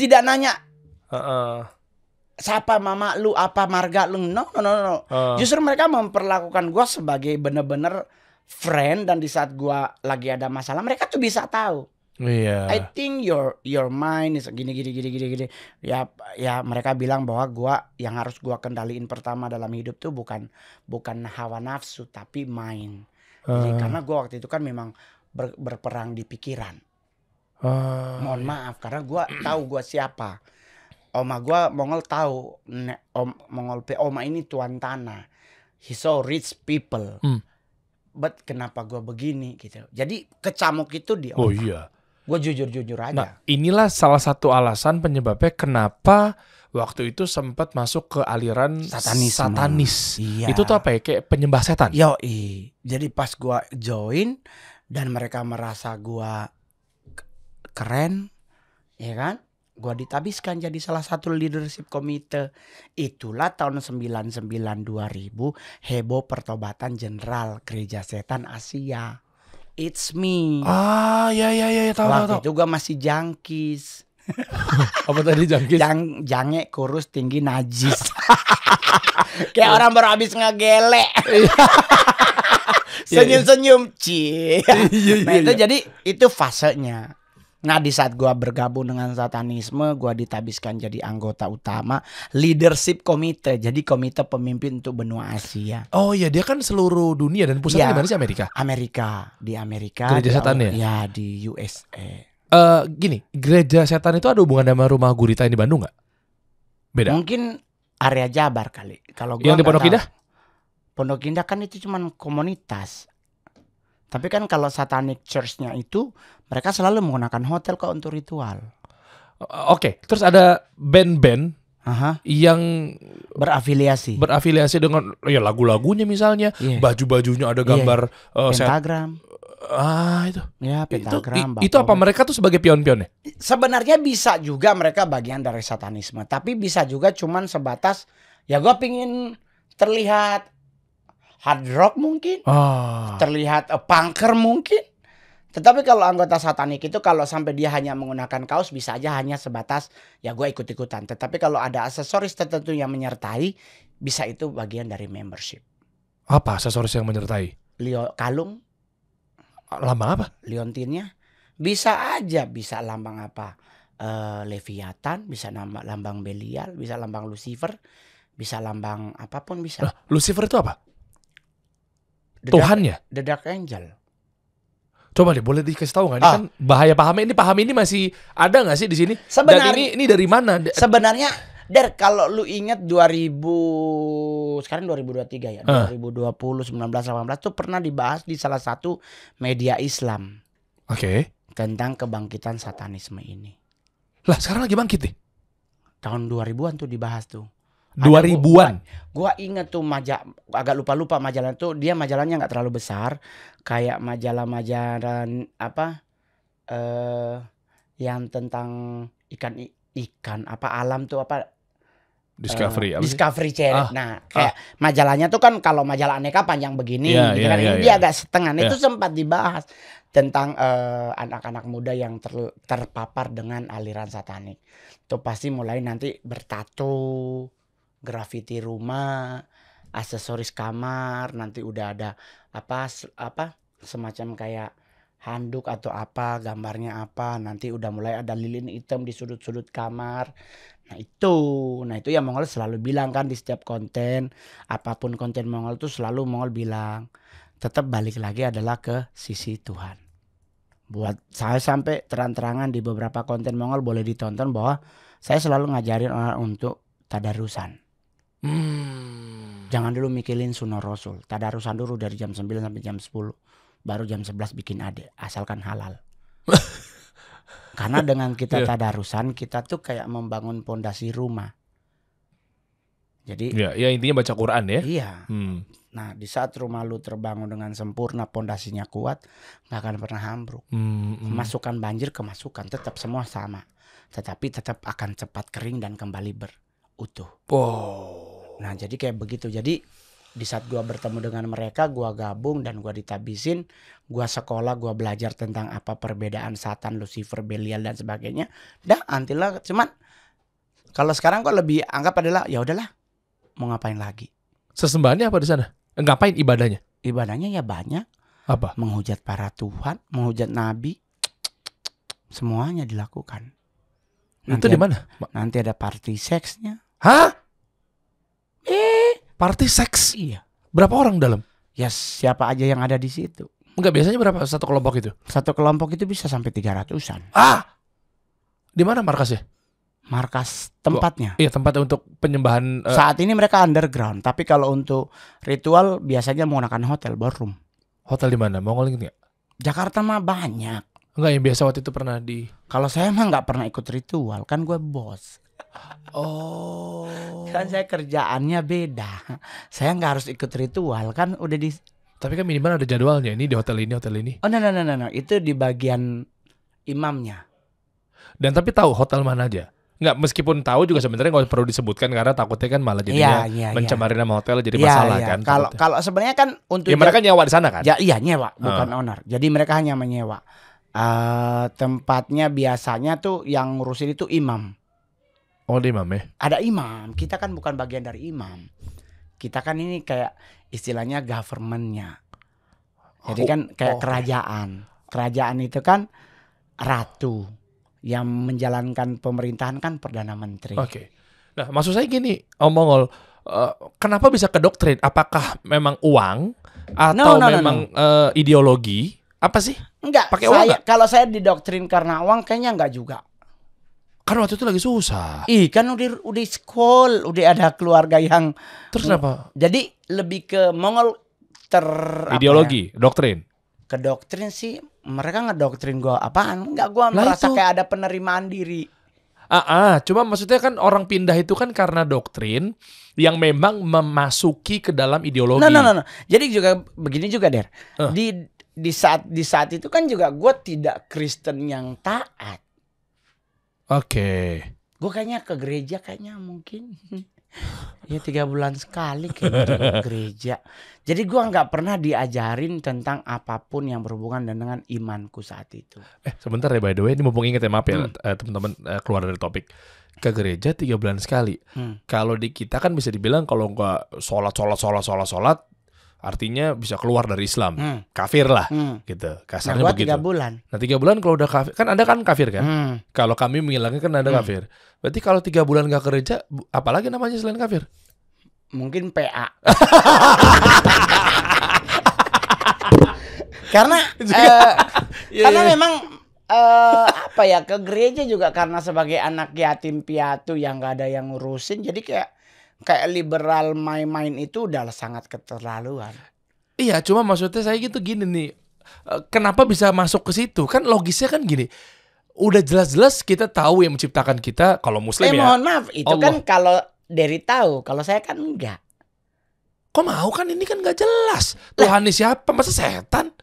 tidak nanya uh, uh. siapa mama lu apa marga lu no no no, no. Uh. justru mereka memperlakukan gua sebagai bener-bener friend dan di saat gua lagi ada masalah mereka tuh bisa tahu Yeah. I think your your mind is gini gini gini gini gini. Ya ya mereka bilang bahwa gua yang harus gua kendaliin pertama dalam hidup tuh bukan bukan hawa nafsu tapi mind. Uh. Jadi ah. karena gua waktu itu kan memang ber, berperang di pikiran. Uh. Mohon iya. maaf karena gua tahu gua siapa. Oma gua Mongol tahu ne, om Mongol pe Oma ini tuan tanah. He so rich people. Hmm. But kenapa gua begini gitu. Jadi kecamuk itu di Oma. Oh iya Gue jujur-jujur aja. Nah, inilah salah satu alasan penyebabnya kenapa waktu itu sempat masuk ke aliran satanis. satanis. Iya. Itu tuh apa ya? Kayak penyembah setan. i. Jadi pas gua join dan mereka merasa gua keren, ya kan? Gua ditabiskan jadi salah satu leadership komite. Itulah tahun 99 2000 heboh pertobatan jenderal gereja setan Asia. It's Me. Ah, ya ya ya, ya tahu Waktu tahu. Itu gue masih jangkis. Apa tadi jangkis? Jang, jange kurus tinggi najis. Kayak orang baru habis ngegelek. Iya. Senyum-senyum, iya, iya. ci. nah, itu jadi itu fasenya. Nah di saat gue bergabung dengan satanisme, gue ditabiskan jadi anggota utama leadership komite. Jadi komite pemimpin untuk benua Asia. Oh iya dia kan seluruh dunia dan pusatnya ya, di mana sih Amerika? Amerika di Amerika. Gereja di setan ya? Ya di USA. Uh, eh, gini, gereja setan itu ada hubungan sama rumah gurita yang di Bandung gak? Beda. Mungkin area Jabar kali. Kalau yang di Pondok Indah? Pondok Indah kan itu cuman komunitas. Tapi kan kalau satanic church-nya itu mereka selalu menggunakan hotel kok untuk ritual. Oke, okay. terus ada band-band yang berafiliasi berafiliasi dengan ya lagu-lagunya misalnya yeah. baju-bajunya ada gambar yeah. Iya, iya. uh, ah itu ya pentagram itu, itu apa mereka tuh sebagai pion pionnya sebenarnya bisa juga mereka bagian dari satanisme tapi bisa juga cuman sebatas ya gue pingin terlihat hard rock mungkin, oh. terlihat uh, punker mungkin. Tetapi kalau anggota satanik itu kalau sampai dia hanya menggunakan kaos bisa aja hanya sebatas ya gue ikut-ikutan. Tetapi kalau ada aksesoris tertentu yang menyertai bisa itu bagian dari membership. Apa aksesoris yang menyertai? Leo kalung. lama apa? Liontinnya. Bisa aja bisa lambang apa? Uh, Leviathan, bisa lambang Belial, bisa lambang Lucifer, bisa lambang apapun bisa. Nah, Lucifer itu apa? Tuhan Tuhannya? Dedak the Dark Angel. Coba deh, boleh dikasih tahu nggak? Ini ah. kan bahaya pahamnya. ini paham ini masih ada nggak sih di sini? Sebenarnya ini ini dari mana? Sebenarnya Der, kalau lu inget 2000 sekarang 2023 ya, uh. 2020, 19, 18 tuh pernah dibahas di salah satu media Islam. Oke. Okay. Tentang kebangkitan satanisme ini. Lah, sekarang lagi bangkit nih. Tahun 2000-an tuh dibahas tuh dua ribuan gua, gua inget tuh majalah agak lupa lupa majalah tuh dia majalahnya nggak terlalu besar kayak majalah-majalah apa eh uh, yang tentang ikan ikan apa alam tuh apa eh, Discovery, uh, Discovery Channel. Ah, nah, kayak ah. majalahnya tuh kan kalau majalah aneka panjang begini, yeah, gitu yeah, kan. Yeah, ini yeah. dia agak setengah. Yeah. Itu iya. sempat dibahas tentang eh, anak-anak uh, muda yang ter, terpapar dengan aliran satanik. Itu pasti mulai nanti bertato, grafiti rumah, aksesoris kamar, nanti udah ada apa apa semacam kayak handuk atau apa gambarnya apa nanti udah mulai ada lilin hitam di sudut-sudut kamar nah itu nah itu yang Mongol selalu bilang kan di setiap konten apapun konten Mongol itu selalu Mongol bilang tetap balik lagi adalah ke sisi Tuhan buat saya sampai terang-terangan di beberapa konten Mongol boleh ditonton bahwa saya selalu ngajarin orang untuk tadarusan Hmm. Jangan dulu mikirin sunnah rasul. Tadarusan dulu dari jam 9 sampai jam 10. Baru jam 11 bikin ade. Asalkan halal. Karena dengan kita yeah. tadarusan kita tuh kayak membangun pondasi rumah. Jadi ya, ya intinya baca Quran ya. Iya. Hmm. Nah di saat rumah lu terbangun dengan sempurna, pondasinya kuat, nggak akan pernah ambruk. Hmm, hmm. Masukan banjir kemasukan tetap semua sama, tetapi tetap akan cepat kering dan kembali berutuh. Oh. Nah jadi kayak begitu. Jadi di saat gue bertemu dengan mereka, gue gabung dan gue ditabisin, gue sekolah, gue belajar tentang apa perbedaan satan, Lucifer, Belial dan sebagainya. Dah, antilah cuman kalau sekarang kok lebih anggap adalah ya udahlah mau ngapain lagi. Sesembahannya apa di sana? Ngapain ibadahnya? Ibadahnya ya banyak. Apa? Menghujat para tuhan, menghujat nabi, semuanya dilakukan. Nanti itu di mana? Nanti ada party seksnya. Hah? Eh, party seks. Iya. Berapa orang dalam? Ya siapa aja yang ada di situ. Enggak biasanya berapa satu kelompok itu? Satu kelompok itu bisa sampai tiga ratusan. Ah. Di mana markasnya? Markas tempatnya. iya, tempat untuk penyembahan uh... Saat ini mereka underground, tapi kalau untuk ritual biasanya menggunakan hotel ballroom. Hotel di mana? Mau inget nggak? Jakarta mah banyak. Enggak yang biasa waktu itu pernah di. Kalau saya mah nggak pernah ikut ritual, kan gue bos. Oh. Kan saya kerjaannya beda. Saya nggak harus ikut ritual kan udah di Tapi kan minimal ada jadwalnya. Ini di hotel ini, hotel ini. Oh, no no no no, no. itu di bagian imamnya. Dan tapi tahu hotel mana aja? Nggak, meskipun tahu juga sebenarnya nggak perlu disebutkan karena takutnya kan malah jadinya ya, iya, ya, mencemari ya. nama hotel jadi ya, masalah ya. kan. Kalau kalau sebenarnya kan untuk ya, mereka nyewa di sana kan? Ya, iya nyewa, ah. bukan uh. owner. Jadi mereka hanya menyewa. Uh, tempatnya biasanya tuh yang ngurusin itu imam. Oh ada imam ya? Ada imam. Kita kan bukan bagian dari imam. Kita kan ini kayak istilahnya governmentnya. Jadi kan oh, kayak oh, kerajaan. Kerajaan itu kan ratu yang menjalankan pemerintahan kan perdana menteri. Oke. Okay. Nah maksud saya gini, Om Mongol, uh, kenapa bisa ke doktrin? Apakah memang uang atau no, no, memang no, Uh, eh, ideologi? Apa sih? Enggak. Pakai uang? Saya, enggak? Kalau saya didoktrin karena uang, kayaknya enggak juga. Karena waktu itu lagi susah. Ih, kan udah udah sekolah, udah ada keluarga yang Terus kenapa? Jadi lebih ke Mongol ter ideologi, ya? doktrin. Ke doktrin sih mereka ngedoktrin gua apaan? Enggak gua nah merasa itu. kayak ada penerimaan diri. Ah, ah, cuma maksudnya kan orang pindah itu kan karena doktrin yang memang memasuki ke dalam ideologi. Nah, nah, nah, nah. jadi juga begini juga der. Uh. Di di saat di saat itu kan juga gue tidak Kristen yang taat. Oke. Okay. Gue kayaknya ke gereja kayaknya mungkin ya tiga bulan sekali ke gereja. Jadi gue nggak pernah diajarin tentang apapun yang berhubungan dengan imanku saat itu. Eh sebentar ya by the way, ini mumpung inget ya maaf ya hmm. Eh, teman-teman eh, keluar dari topik ke gereja tiga bulan sekali. Hmm. Kalau di kita kan bisa dibilang kalau nggak sholat sholat sholat sholat sholat artinya bisa keluar dari Islam, hmm. kafir lah, hmm. gitu. Nah, Kasarnya nah, begitu. Tiga bulan. Nah tiga bulan kalau udah kafir, kan anda kan kafir kan? Hmm. Kalau kami menghilangkan kan anda hmm. kafir. Berarti kalau tiga bulan gak kerja, apalagi namanya selain kafir? Mungkin PA. karena, uh, karena iya. memang uh, apa ya ke gereja juga karena sebagai anak yatim piatu yang gak ada yang ngurusin, jadi kayak kayak liberal main-main itu udah sangat keterlaluan. Iya, cuma maksudnya saya gitu gini nih. Eh, kenapa bisa masuk ke situ? Kan logisnya kan gini. Udah jelas-jelas kita tahu yang menciptakan kita kalau muslim eh, ya. mohon maaf, itu kan Allah. kan kalau dari tahu, kalau saya kan enggak. Kok mau kan ini kan nggak jelas. Tuhan ini siapa? Masa setan?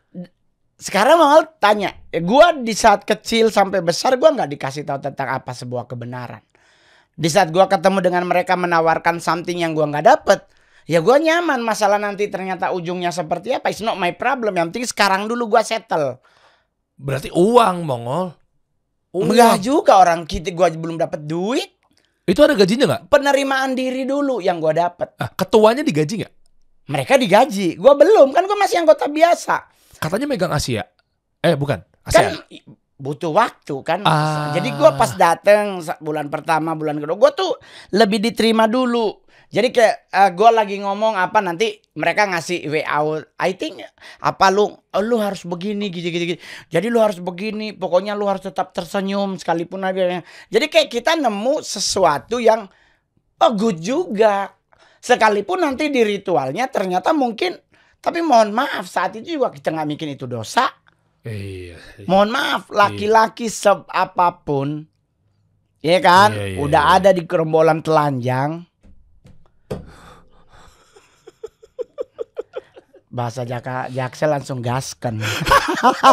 Sekarang mau tanya, gua di saat kecil sampai besar gua nggak dikasih tahu tentang apa sebuah kebenaran. Di saat gue ketemu dengan mereka menawarkan something yang gue gak dapet, ya gue nyaman. Masalah nanti ternyata ujungnya seperti apa, it's not my problem. Yang penting sekarang dulu gue settle. Berarti uang, Mongol. Uang. Enggak juga orang kita gue belum dapet duit. Itu ada gajinya nggak? Penerimaan diri dulu yang gue dapet. Ah, ketuanya digaji gak? Mereka digaji. Gue belum, kan gue masih anggota biasa. Katanya megang Asia. Eh bukan, kan ASEAN. Kan butuh waktu kan. Ah. Jadi gue pas dateng bulan pertama bulan kedua gue tuh lebih diterima dulu. Jadi kayak uh, ah, gue lagi ngomong apa nanti mereka ngasih WA, I think apa lu, oh, lu harus begini gitu gitu. Jadi lu harus begini, pokoknya lu harus tetap tersenyum sekalipun akhirnya. Jadi kayak kita nemu sesuatu yang oh good juga. Sekalipun nanti di ritualnya ternyata mungkin, tapi mohon maaf saat itu juga kita nggak mikir itu dosa Iya, iya. Mohon maaf, iya. laki-laki iya. apapun, ya kan, iya, iya, udah iya. ada di kerombolan telanjang. Bahasa Jaka Jaksel langsung gasken.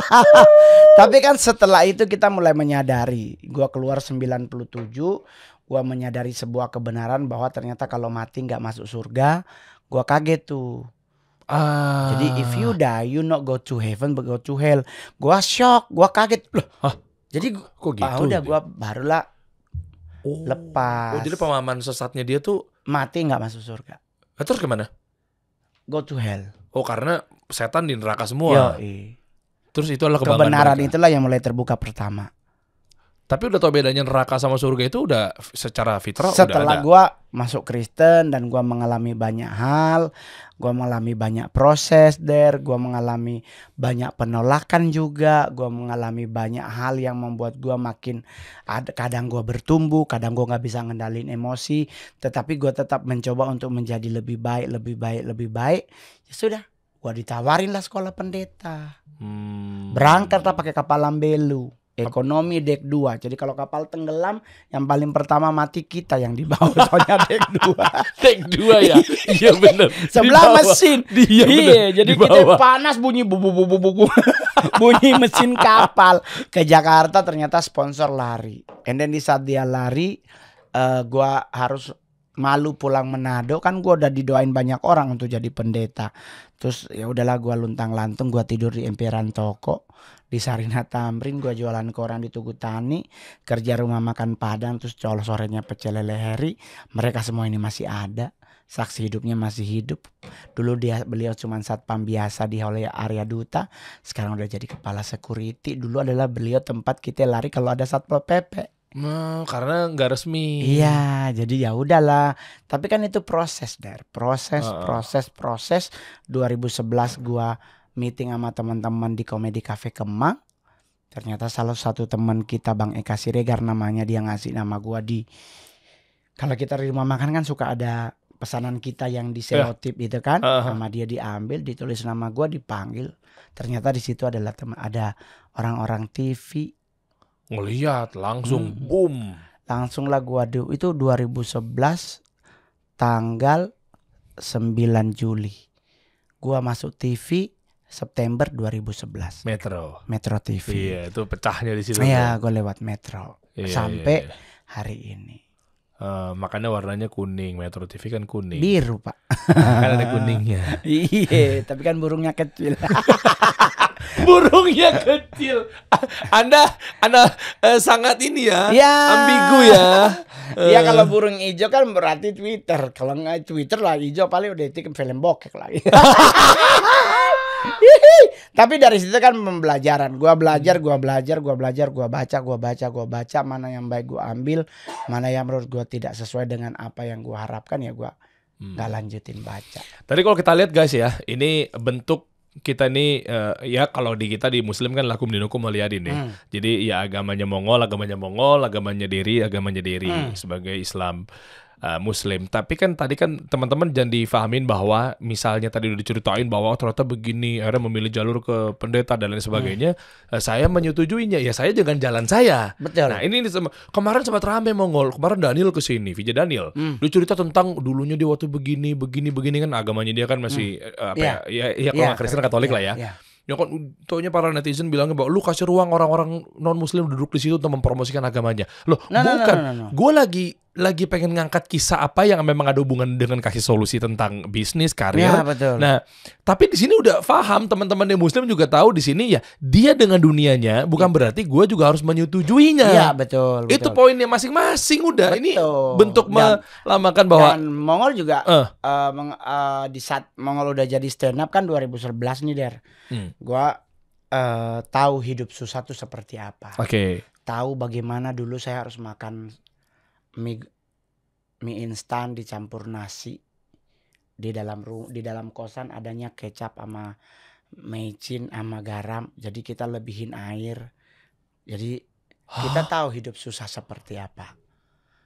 Tapi kan setelah itu kita mulai menyadari, gua keluar 97, gua menyadari sebuah kebenaran bahwa ternyata kalau mati nggak masuk surga, gua kaget tuh Uh, Jadi if you die, you not go to heaven but go to hell. Gua shock, gua kaget. Loh, huh? Jadi kok, kok ah, gitu? Ah, udah gua barulah oh. lepas. Oh, jadi pemahaman sesatnya dia tuh mati nggak masuk surga. Nah, terus kemana? Go to hell. Oh, karena setan di neraka semua. Yo, Terus itu adalah kebenaran mereka. itulah yang mulai terbuka pertama. Tapi udah tau bedanya neraka sama surga itu udah secara fitrah Setelah udah ada. gua masuk Kristen dan gua mengalami banyak hal, gua mengalami banyak proses der, gua mengalami banyak penolakan juga, gua mengalami banyak hal yang membuat gua makin kadang gua bertumbuh, kadang gua nggak bisa ngendalin emosi, tetapi gua tetap mencoba untuk menjadi lebih baik, lebih baik, lebih baik. Ya sudah, gua ditawarin lah sekolah pendeta. Hmm. Berangkatlah pakai kapal lambelu ekonomi dek dua, Jadi kalau kapal tenggelam yang paling pertama mati kita yang di bawah soalnya dek dua, dek dua ya. Iya benar. Sebelah mesin. Iya, iya jadi kita panas bunyi bu bu bu bu bu. bunyi mesin kapal ke Jakarta ternyata sponsor lari. And then di saat dia lari uh, gua harus malu pulang Manado kan gua udah didoain banyak orang untuk jadi pendeta terus ya udahlah gua luntang lantung gua tidur di emperan toko di Sarina Tamrin gue jualan koran di Tugu Tani kerja rumah makan Padang terus colok sorenya pecel lele heri mereka semua ini masih ada saksi hidupnya masih hidup dulu dia beliau cuma satpam biasa di oleh area duta sekarang udah jadi kepala security dulu adalah beliau tempat kita lari kalau ada satpol pp Hmm, karena nggak resmi. Iya, jadi ya udahlah. Tapi kan itu proses, Der. Proses, uh. proses, proses. 2011 gua meeting sama teman-teman di Komedi Cafe Kemang. Ternyata salah satu teman kita Bang Eka Siregar namanya dia ngasih nama gua di kalau kita di rumah makan kan suka ada pesanan kita yang di selotip iya. gitu kan. Sama dia diambil, ditulis nama gua, dipanggil. Ternyata di situ adalah teman ada orang-orang TV ngelihat langsung hmm. boom. Langsung lah gua di, itu 2011 tanggal 9 Juli. Gua masuk TV September 2011. Metro. Metro TV. Iya, itu pecahnya di situ. Iya, gue lewat Metro iya, sampai iya, iya. hari ini. Uh, makanya warnanya kuning, Metro TV kan kuning. Biru pak. Karena ada kuningnya. iya, tapi kan burungnya kecil. burungnya kecil. Anda, anda uh, sangat ini ya, ya. ambigu ya. Iya uh. kalau eh. burung hijau kan berarti Twitter. Kalau nggak Twitter lah hijau paling udah itu film bokek lagi. Tapi dari situ kan pembelajaran. Gua belajar, gua belajar, gua belajar, gua baca, gua baca, gua baca mana yang baik gua ambil, mana yang menurut gua tidak sesuai dengan apa yang gua harapkan ya gua hmm. nggak hmm. lanjutin baca. Tadi kalau kita lihat guys ya, ini bentuk kita ini uh, ya kalau di kita di muslim kan lakum dinukum waliyadin nih. Ya. Hmm. Jadi ya agamanya Mongol, agamanya Mongol, agamanya diri, agamanya diri hmm. sebagai Islam. Eh, muslim. Tapi kan tadi kan teman-teman jangan difahamin bahwa misalnya tadi udah diceritain bahwa oh, ternyata begini, akhirnya memilih jalur ke pendeta dan lain sebagainya. Hmm. saya menyetujuinya, ya saya jangan jalan saya. Betul. Nah ini, ini kemarin sempat rame Mongol, kemarin Daniel ke sini, Vijay Daniel, hmm. dia cerita tentang dulunya dia waktu begini, begini, begini kan agamanya dia kan masih hmm. Eh, apa yeah. ya, ya, ya kalau yeah. Kristen Katolik yeah. lah ya. Yeah. Ya kan taunya para netizen bilangnya bahwa lu kasih ruang orang-orang non muslim duduk di situ untuk mempromosikan agamanya. Loh, no, bukan. No, no, no, no. Gua lagi lagi pengen ngangkat kisah apa yang memang ada hubungan dengan kasih solusi tentang bisnis karir. Ya, betul. Nah, tapi di sini udah paham teman-teman yang muslim juga tahu di sini ya dia dengan dunianya bukan ya. berarti gue juga harus menyetujuinya. Iya betul, betul. Itu poinnya masing-masing udah betul. ini bentuk dan, melamakan bahwa dan Mongol juga uh, uh, meng, uh, di saat Mongol udah jadi stand up kan 2011 nih der. Hmm. Gua uh, tahu hidup susah tuh seperti apa. Oke. Okay tahu bagaimana dulu saya harus makan mie mie instan dicampur nasi di dalam ru di dalam kosan adanya kecap sama mecin sama garam jadi kita lebihin air jadi kita tahu hidup susah seperti apa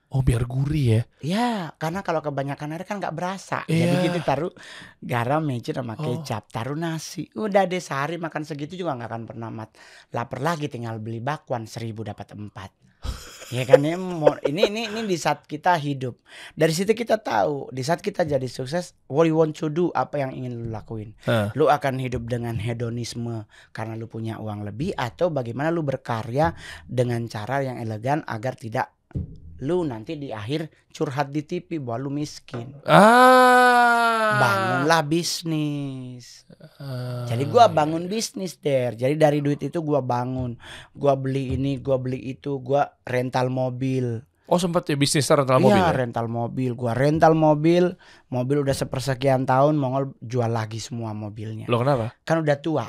Oh biar gurih ya? Ya karena kalau kebanyakan air kan nggak berasa. Yeah. Jadi iya. kita taruh garam, mecin sama oh. kecap, taruh nasi. Udah deh sehari makan segitu juga nggak akan pernah mat lapar lagi. Tinggal beli bakwan seribu dapat empat ya kan ya ini ini ini di saat kita hidup dari situ kita tahu di saat kita jadi sukses what you want to do apa yang ingin lu lakuin uh. lu akan hidup dengan hedonisme karena lu punya uang lebih atau bagaimana lu berkarya dengan cara yang elegan agar tidak lu nanti di akhir curhat di TV bahwa lu miskin. Ah. Bangunlah bisnis. Ah. Jadi gua bangun bisnis der. Jadi dari duit itu gua bangun. Gua beli ini, gua beli itu, gua rental mobil. Oh sempat ya bisnis rental mobil. Iya, ya? rental mobil. Gua rental mobil, mobil udah sepersekian tahun Mongol jual lagi semua mobilnya. Lo kenapa? Kan udah tua.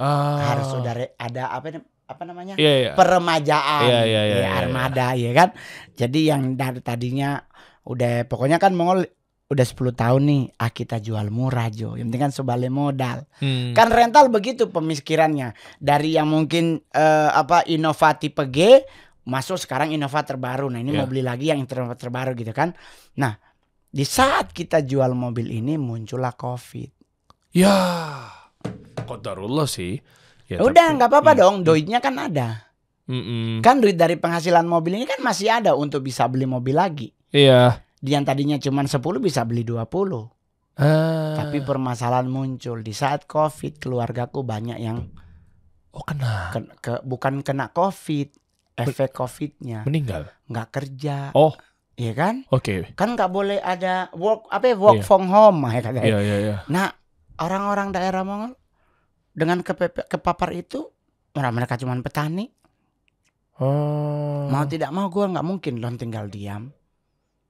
Ah. Harus udah ada apa apa namanya yeah, yeah. peremajaan yeah, yeah, yeah, yeah, iya, iya. armada yeah, ya kan jadi yang dari tadinya udah pokoknya kan Mongol udah 10 tahun nih ah kita jual murah Jo yang penting kan sebalik modal hmm. kan rental begitu pemikirannya dari yang mungkin uh, apa inovatif PG masuk sekarang inovator terbaru nah ini yeah. mau beli lagi yang inovator terbaru gitu kan nah di saat kita jual mobil ini muncullah covid ya kok kodarullah sih Ya, ya Udah nggak apa-apa mm, dong, hmm. duitnya kan ada. Mm-mm. Kan duit dari penghasilan mobil ini kan masih ada untuk bisa beli mobil lagi. Iya. Yang tadinya cuma 10 bisa beli 20. puluh. Ah. Tapi permasalahan muncul di saat Covid keluargaku banyak yang oh kena ke, ke, bukan kena Covid, efek Covidnya meninggal, nggak kerja. Oh. Iya kan? Oke. Okay. Kan nggak boleh ada work apa ya work yeah. from home ya kan? Iya iya iya. Nah, orang-orang daerah Mongol dengan kepepe, kepapar itu orang mereka cuma petani. Oh. Mau tidak mau gue nggak mungkin loh tinggal diam.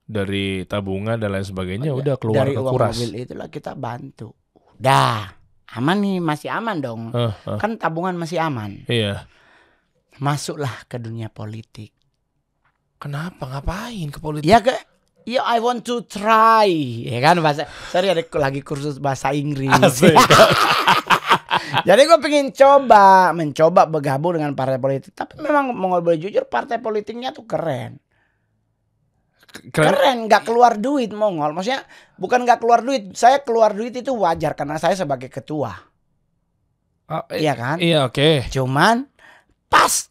Dari tabungan dan lain sebagainya oh, udah keluar dari ke uang kuras. mobil itulah kita bantu. Udah aman nih masih aman dong. Uh, uh. Kan tabungan masih aman. Iya. Masuklah ke dunia politik. Kenapa ngapain ke politik? Ya ke Ya I want to try, ya kan bahasa. Sorry ada lagi kursus bahasa Inggris. Jadi gue pengen coba mencoba bergabung dengan partai politik. Tapi memang mau boleh jujur partai politiknya tuh keren. Keren. keren nggak keluar duit Mongol maksudnya bukan gak keluar duit saya keluar duit itu wajar karena saya sebagai ketua ah, eh, iya kan iya oke okay. cuman pas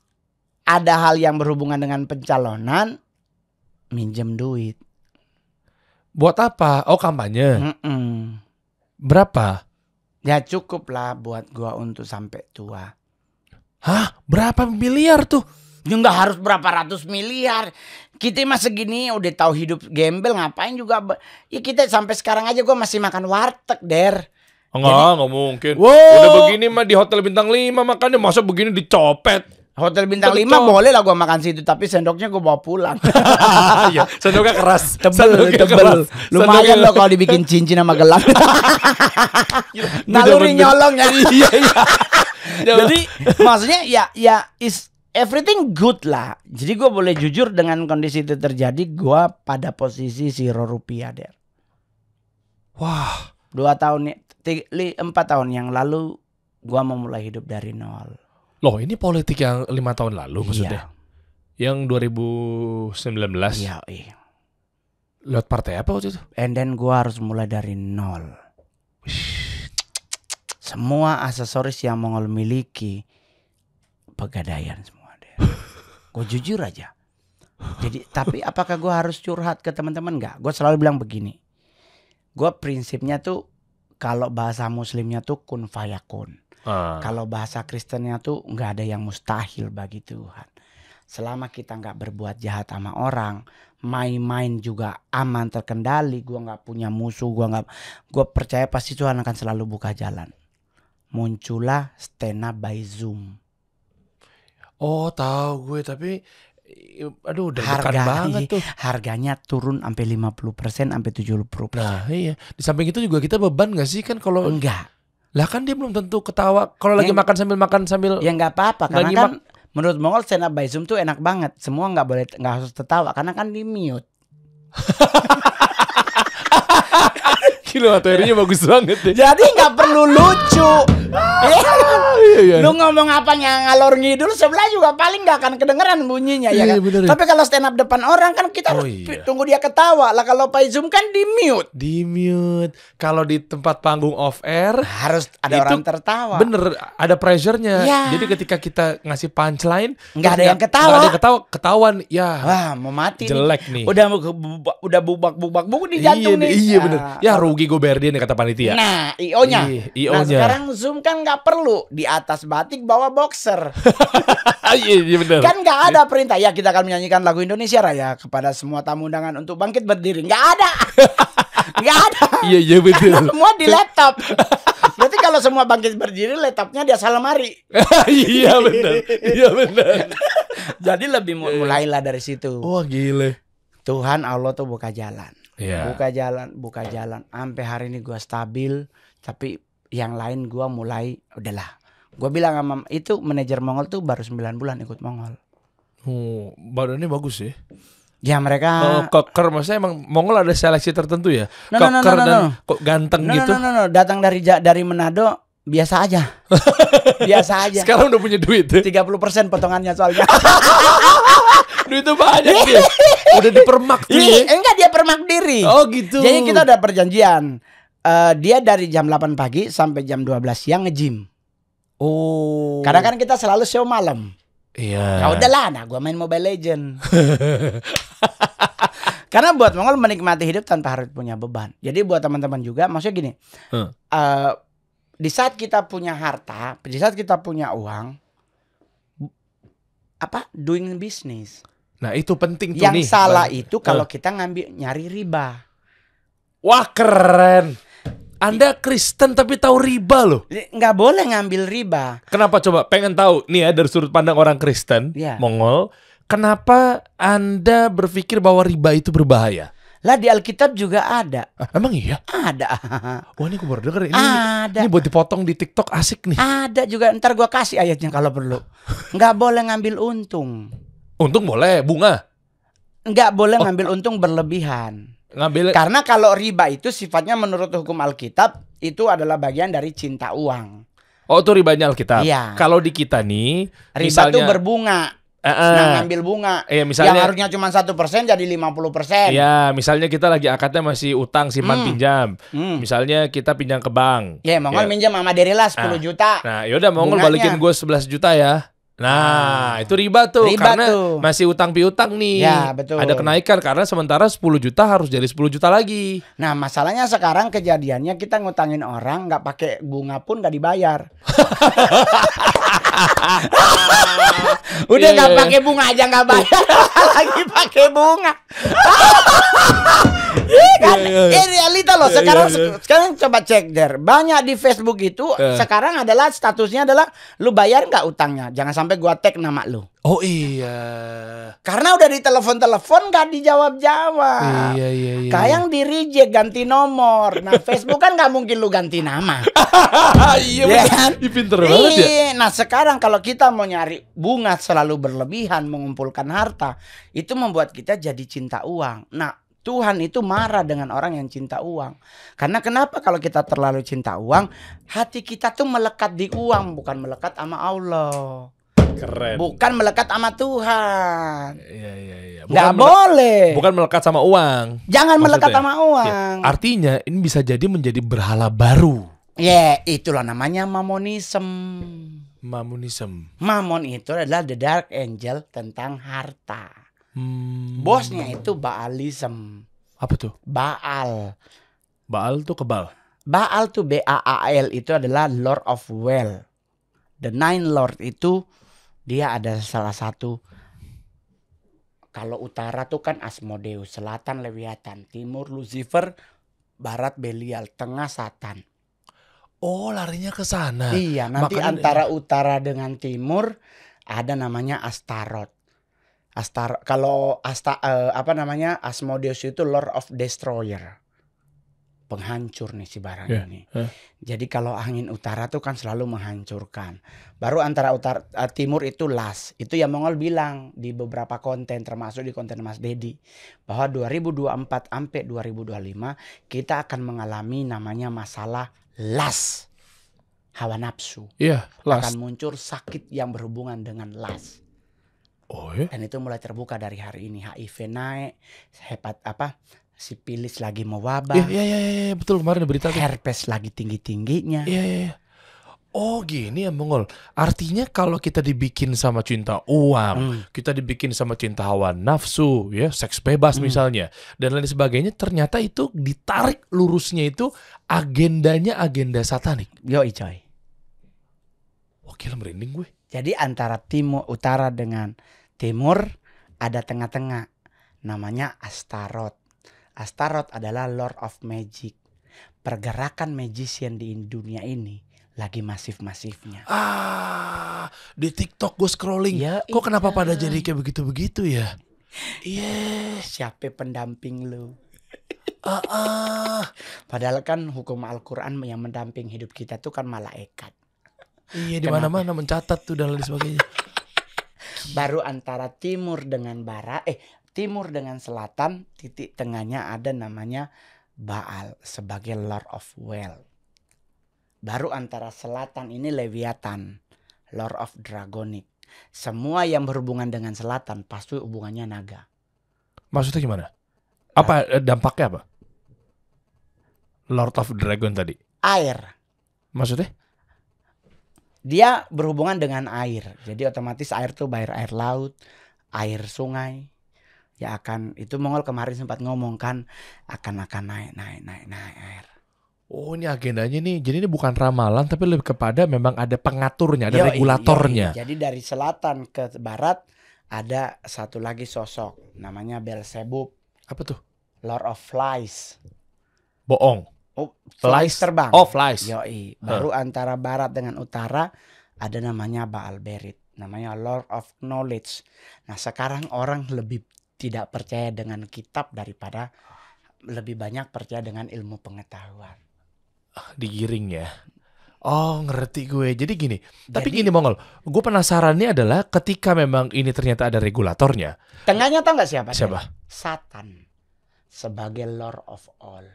ada hal yang berhubungan dengan pencalonan minjem duit buat apa oh kampanye Mm-mm. berapa Ya cukup lah buat gua untuk sampai tua. Hah? Berapa miliar tuh? Ya nggak harus berapa ratus miliar. Kita mah segini udah tahu hidup gembel ngapain juga. Ya kita sampai sekarang aja gua masih makan warteg, Der. Enggak, enggak mungkin. Wow. Udah begini mah di hotel bintang 5 makannya masa begini dicopet. Hotel bintang lima 5 boleh lah gue makan situ tapi sendoknya gue bawa pulang. ya, sendoknya keras. Tebel, sendoknya tebel. Keras. Lumayan loh kalau dibikin cincin sama gelang. Naluri nyolong ya. Iya, iya. Iya. Jadi maksudnya ya ya is everything good lah. Jadi gue boleh jujur dengan kondisi itu terjadi, gue pada posisi zero rupiah der. Wah, dua tahun, nih, empat tahun yang lalu gue memulai hidup dari nol. Loh, ini politik yang lima tahun lalu iya. maksudnya? Iya. Yang 2019? Iya, iya. Lewat partai apa waktu itu? And then gua harus mulai dari nol. Semua aksesoris yang Mongol miliki, pegadaian semua deh. gue jujur aja. Jadi tapi apakah gue harus curhat ke teman-teman nggak? Gue selalu bilang begini. Gue prinsipnya tuh kalau bahasa muslimnya tuh kun fayakun. Uh. Kalau bahasa Kristennya tuh nggak ada yang mustahil bagi Tuhan. Selama kita nggak berbuat jahat sama orang, main-main juga aman terkendali. Gua nggak punya musuh, gua nggak, gua percaya pasti Tuhan akan selalu buka jalan. Muncullah Stena by Zoom. Oh tahu gue tapi aduh udah harga banget iya, tuh harganya turun sampai 50% sampai 70%. Nah, iya. Di samping itu juga kita beban gak sih kan kalau enggak lah kan dia belum tentu ketawa kalau lagi makan sambil makan sambil Ya nggak apa-apa karena kan menurut Mongol stand up by Zoom tuh enak banget. Semua nggak boleh nggak harus tertawa karena kan di mute. Gila materinya bagus banget deh. Jadi nggak perlu lucu. Ah, iya, iya. lu ngomong apa ngalor ngidul sebelah juga paling nggak akan kedengeran bunyinya ya iya, kan. Bener, Tapi kalau stand up depan orang kan kita oh, iya. tunggu dia ketawa. Lah kalau Pak Zoom kan di mute. Di mute. Kalau di tempat panggung off air harus ada itu orang tertawa. Bener, ada pressure Ya. Jadi ketika kita ngasih punchline nggak ada yang ketawa. Gak ada ketawa, Ketawan. ya. Wah, mau mati. Jelek nih. nih. Udah udah bubak-bubak buku di jantung iya, nih. Iya bener. Ya, ya rugi rugi gue bayar dia nih ya, kata panitia. Nah, IO-nya. nah, sekarang Zoom kan nggak perlu di atas batik bawa boxer. Iya, iya benar. Kan nggak ada perintah ya kita akan menyanyikan lagu Indonesia Raya kepada semua tamu undangan untuk bangkit berdiri. Nggak ada. Nggak ada. Iya, iya betul. semua di laptop. Berarti kalau semua bangkit berdiri laptopnya di asal lemari. iya benar. Iya benar. Jadi lebih iya, iya. mulailah dari situ. Wah, gile. Tuhan Allah tuh buka jalan yeah. buka jalan buka jalan sampai hari ini gua stabil tapi yang lain gua mulai udahlah gua bilang sama itu manajer Mongol tuh baru 9 bulan ikut Mongol oh badannya bagus sih ya. mereka oh, koker maksudnya emang Mongol ada seleksi tertentu ya no, koker no, no, no, no, dan kok ganteng no, gitu no, no, no, no. datang dari dari Manado biasa aja biasa aja sekarang udah punya duit Tiga puluh persen potongannya soalnya duit itu banyak dia udah dipermak iya, diri. enggak dia permak diri. Oh gitu. Jadi kita ada perjanjian. Uh, dia dari jam 8 pagi sampai jam 12 siang nge-gym. Oh. Karena kan kita selalu show malam. Iya. Yeah. Ya udahlah, nah gua main Mobile Legend. Karena buat Mongol menikmati hidup tanpa harus punya beban. Jadi buat teman-teman juga, maksudnya gini, hmm. uh, di saat kita punya harta, di saat kita punya uang, apa doing business? Nah itu penting tuh yang nih. salah bang. itu kalau eh. kita ngambil nyari riba. Wah keren. Anda Kristen tapi tahu riba loh. Nggak boleh ngambil riba. Kenapa coba? Pengen tahu nih ya dari sudut pandang orang Kristen, ya. Mongol. Kenapa Anda berpikir bahwa riba itu berbahaya? Lah di Alkitab juga ada. Ah, emang iya? Ada. Wah ini gue baru denger. Ya. Ini, ada. Ini buat dipotong di TikTok asik nih. Ada juga. Ntar gue kasih ayatnya kalau perlu. Nggak boleh ngambil untung. Untung boleh, bunga. Enggak boleh oh. ngambil untung berlebihan. Ngambil Karena kalau riba itu sifatnya menurut hukum Alkitab itu adalah bagian dari cinta uang. Oh, itu ribanya Alkitab. Iya. Kalau di kita nih, riba misalnya... tuh berbunga. Uh, uh, nah, ngambil bunga iya, misalnya, yang harusnya cuma satu persen jadi 50 persen. Iya, misalnya kita lagi akadnya masih utang simpan mm. pinjam. Mm. Misalnya kita pinjam ke bank. Iya yeah, mongol yeah. minjam sama Derila 10 nah. juta. Nah, yaudah mongol balikin gue 11 juta ya. Nah, ah. itu riba tuh riba karena tuh. masih utang piutang nih. Ya, betul. Ada kenaikan karena sementara 10 juta harus jadi 10 juta lagi. Nah, masalahnya sekarang kejadiannya kita ngutangin orang nggak pakai bunga pun nggak dibayar. Udah iya, nggak yeah. Iya. pakai bunga aja nggak bayar, lagi pakai bunga. Iya kan? Yeah, Eh, iya, realita loh. Sekarang yeah, sekarang coba cek der. Banyak di Facebook itu sekarang adalah statusnya adalah lu bayar nggak utangnya. Jangan sampai sampai gua tag nama lu. Oh iya. Karena udah ditelepon-telepon gak dijawab-jawab. Iya iya iya. Kayak di reject ganti nomor. Nah, Facebook kan gak mungkin lu ganti nama. iya yeah. Ya kan? Pinter banget ya. Iya. Nah, sekarang kalau kita mau nyari bunga selalu berlebihan mengumpulkan harta, itu membuat kita jadi cinta uang. Nah, Tuhan itu marah dengan orang yang cinta uang. Karena kenapa kalau kita terlalu cinta uang, hati kita tuh melekat di uang bukan melekat sama Allah. Keren. Bukan melekat sama Tuhan. Iya iya iya. Bukan Nggak boleh. Bukan melekat sama uang. Jangan melekat sama iya. uang. Ya, artinya ini bisa jadi menjadi berhala baru. Ya, yeah, itulah namanya mamonism. Mamonism. Mamon itu adalah the dark angel tentang harta. Hmm. Bosnya itu Baalism. Apa tuh? Baal. Baal tuh kebal. Baal tuh B A A L itu adalah Lord of Wealth. The Nine Lord itu dia ada salah satu kalau utara tuh kan Asmodeus, selatan Leviathan, timur Lucifer, barat Belial, tengah Satan. Oh, larinya ke sana. Iya, nanti Makanya, antara utara dengan timur ada namanya Astaroth. Astar kalau Asta uh, apa namanya Asmodeus itu Lord of Destroyer penghancur nih si barang yeah. ini. Yeah. Jadi kalau angin utara tuh kan selalu menghancurkan. Baru antara utara eh, timur itu las. Itu yang Mongol bilang di beberapa konten termasuk di konten Mas Dedi bahwa 2024 sampai 2025 kita akan mengalami namanya masalah las. Hawa nafsu. Iya, yeah, Akan muncul sakit yang berhubungan dengan las. Oh, ya? Dan itu mulai terbuka dari hari ini HIV naik, hepat apa si pilis lagi mewabah. Iya iya, iya, iya, iya, betul kemarin berita tuh. Herpes lagi tinggi-tingginya. Iya, iya, iya. Oh gini ya Mongol. Artinya kalau kita dibikin sama cinta uang, hmm. kita dibikin sama cinta hawa nafsu, ya seks bebas hmm. misalnya, dan lain sebagainya, ternyata itu ditarik lurusnya itu agendanya agenda satanik. Yo coy. Wah gila merinding gue. Jadi antara timur utara dengan timur ada tengah-tengah, namanya astarot Astaroth adalah Lord of Magic. Pergerakan magician di dunia ini lagi masif-masifnya. Ah, di TikTok gue scrolling. Ya, Kok iya. kenapa pada jadi kayak begitu-begitu ya? Iya. Yeah. Siapa pendamping lu? Ah, ah. Padahal kan hukum Al-Quran yang mendamping hidup kita tuh kan malaikat. Iya di mana-mana mencatat tuh dan lain sebagainya. Baru antara timur dengan barat, eh timur dengan selatan, titik tengahnya ada namanya Baal sebagai Lord of Well. Baru antara selatan ini Leviathan, Lord of Dragonic. Semua yang berhubungan dengan selatan pasti hubungannya naga. Maksudnya gimana? Apa nah, dampaknya apa? Lord of Dragon tadi. Air. Maksudnya? Dia berhubungan dengan air. Jadi otomatis air tuh air air laut, air sungai, ya akan itu Mongol kemarin sempat ngomong kan akan akan naik naik naik naik air. Oh ini agendanya nih, jadi ini bukan ramalan tapi lebih kepada memang ada pengaturnya, ada yo, regulatornya. Jadi dari selatan ke barat ada satu lagi sosok namanya Belzebub. Apa tuh? Lord of Flies. Boong. Oh, flies, terbang. Oh, flies. yo Yoi. Baru huh. antara barat dengan utara ada namanya Baal Berit, namanya Lord of Knowledge. Nah, sekarang orang lebih tidak percaya dengan kitab daripada lebih banyak percaya dengan ilmu pengetahuan. Ah, digiring ya. Oh ngerti gue. Jadi gini. Jadi, tapi gini Mongol. Gue penasarannya adalah ketika memang ini ternyata ada regulatornya. Tengahnya tau gak siapa? Siapa? Dia? Satan sebagai Lord of All.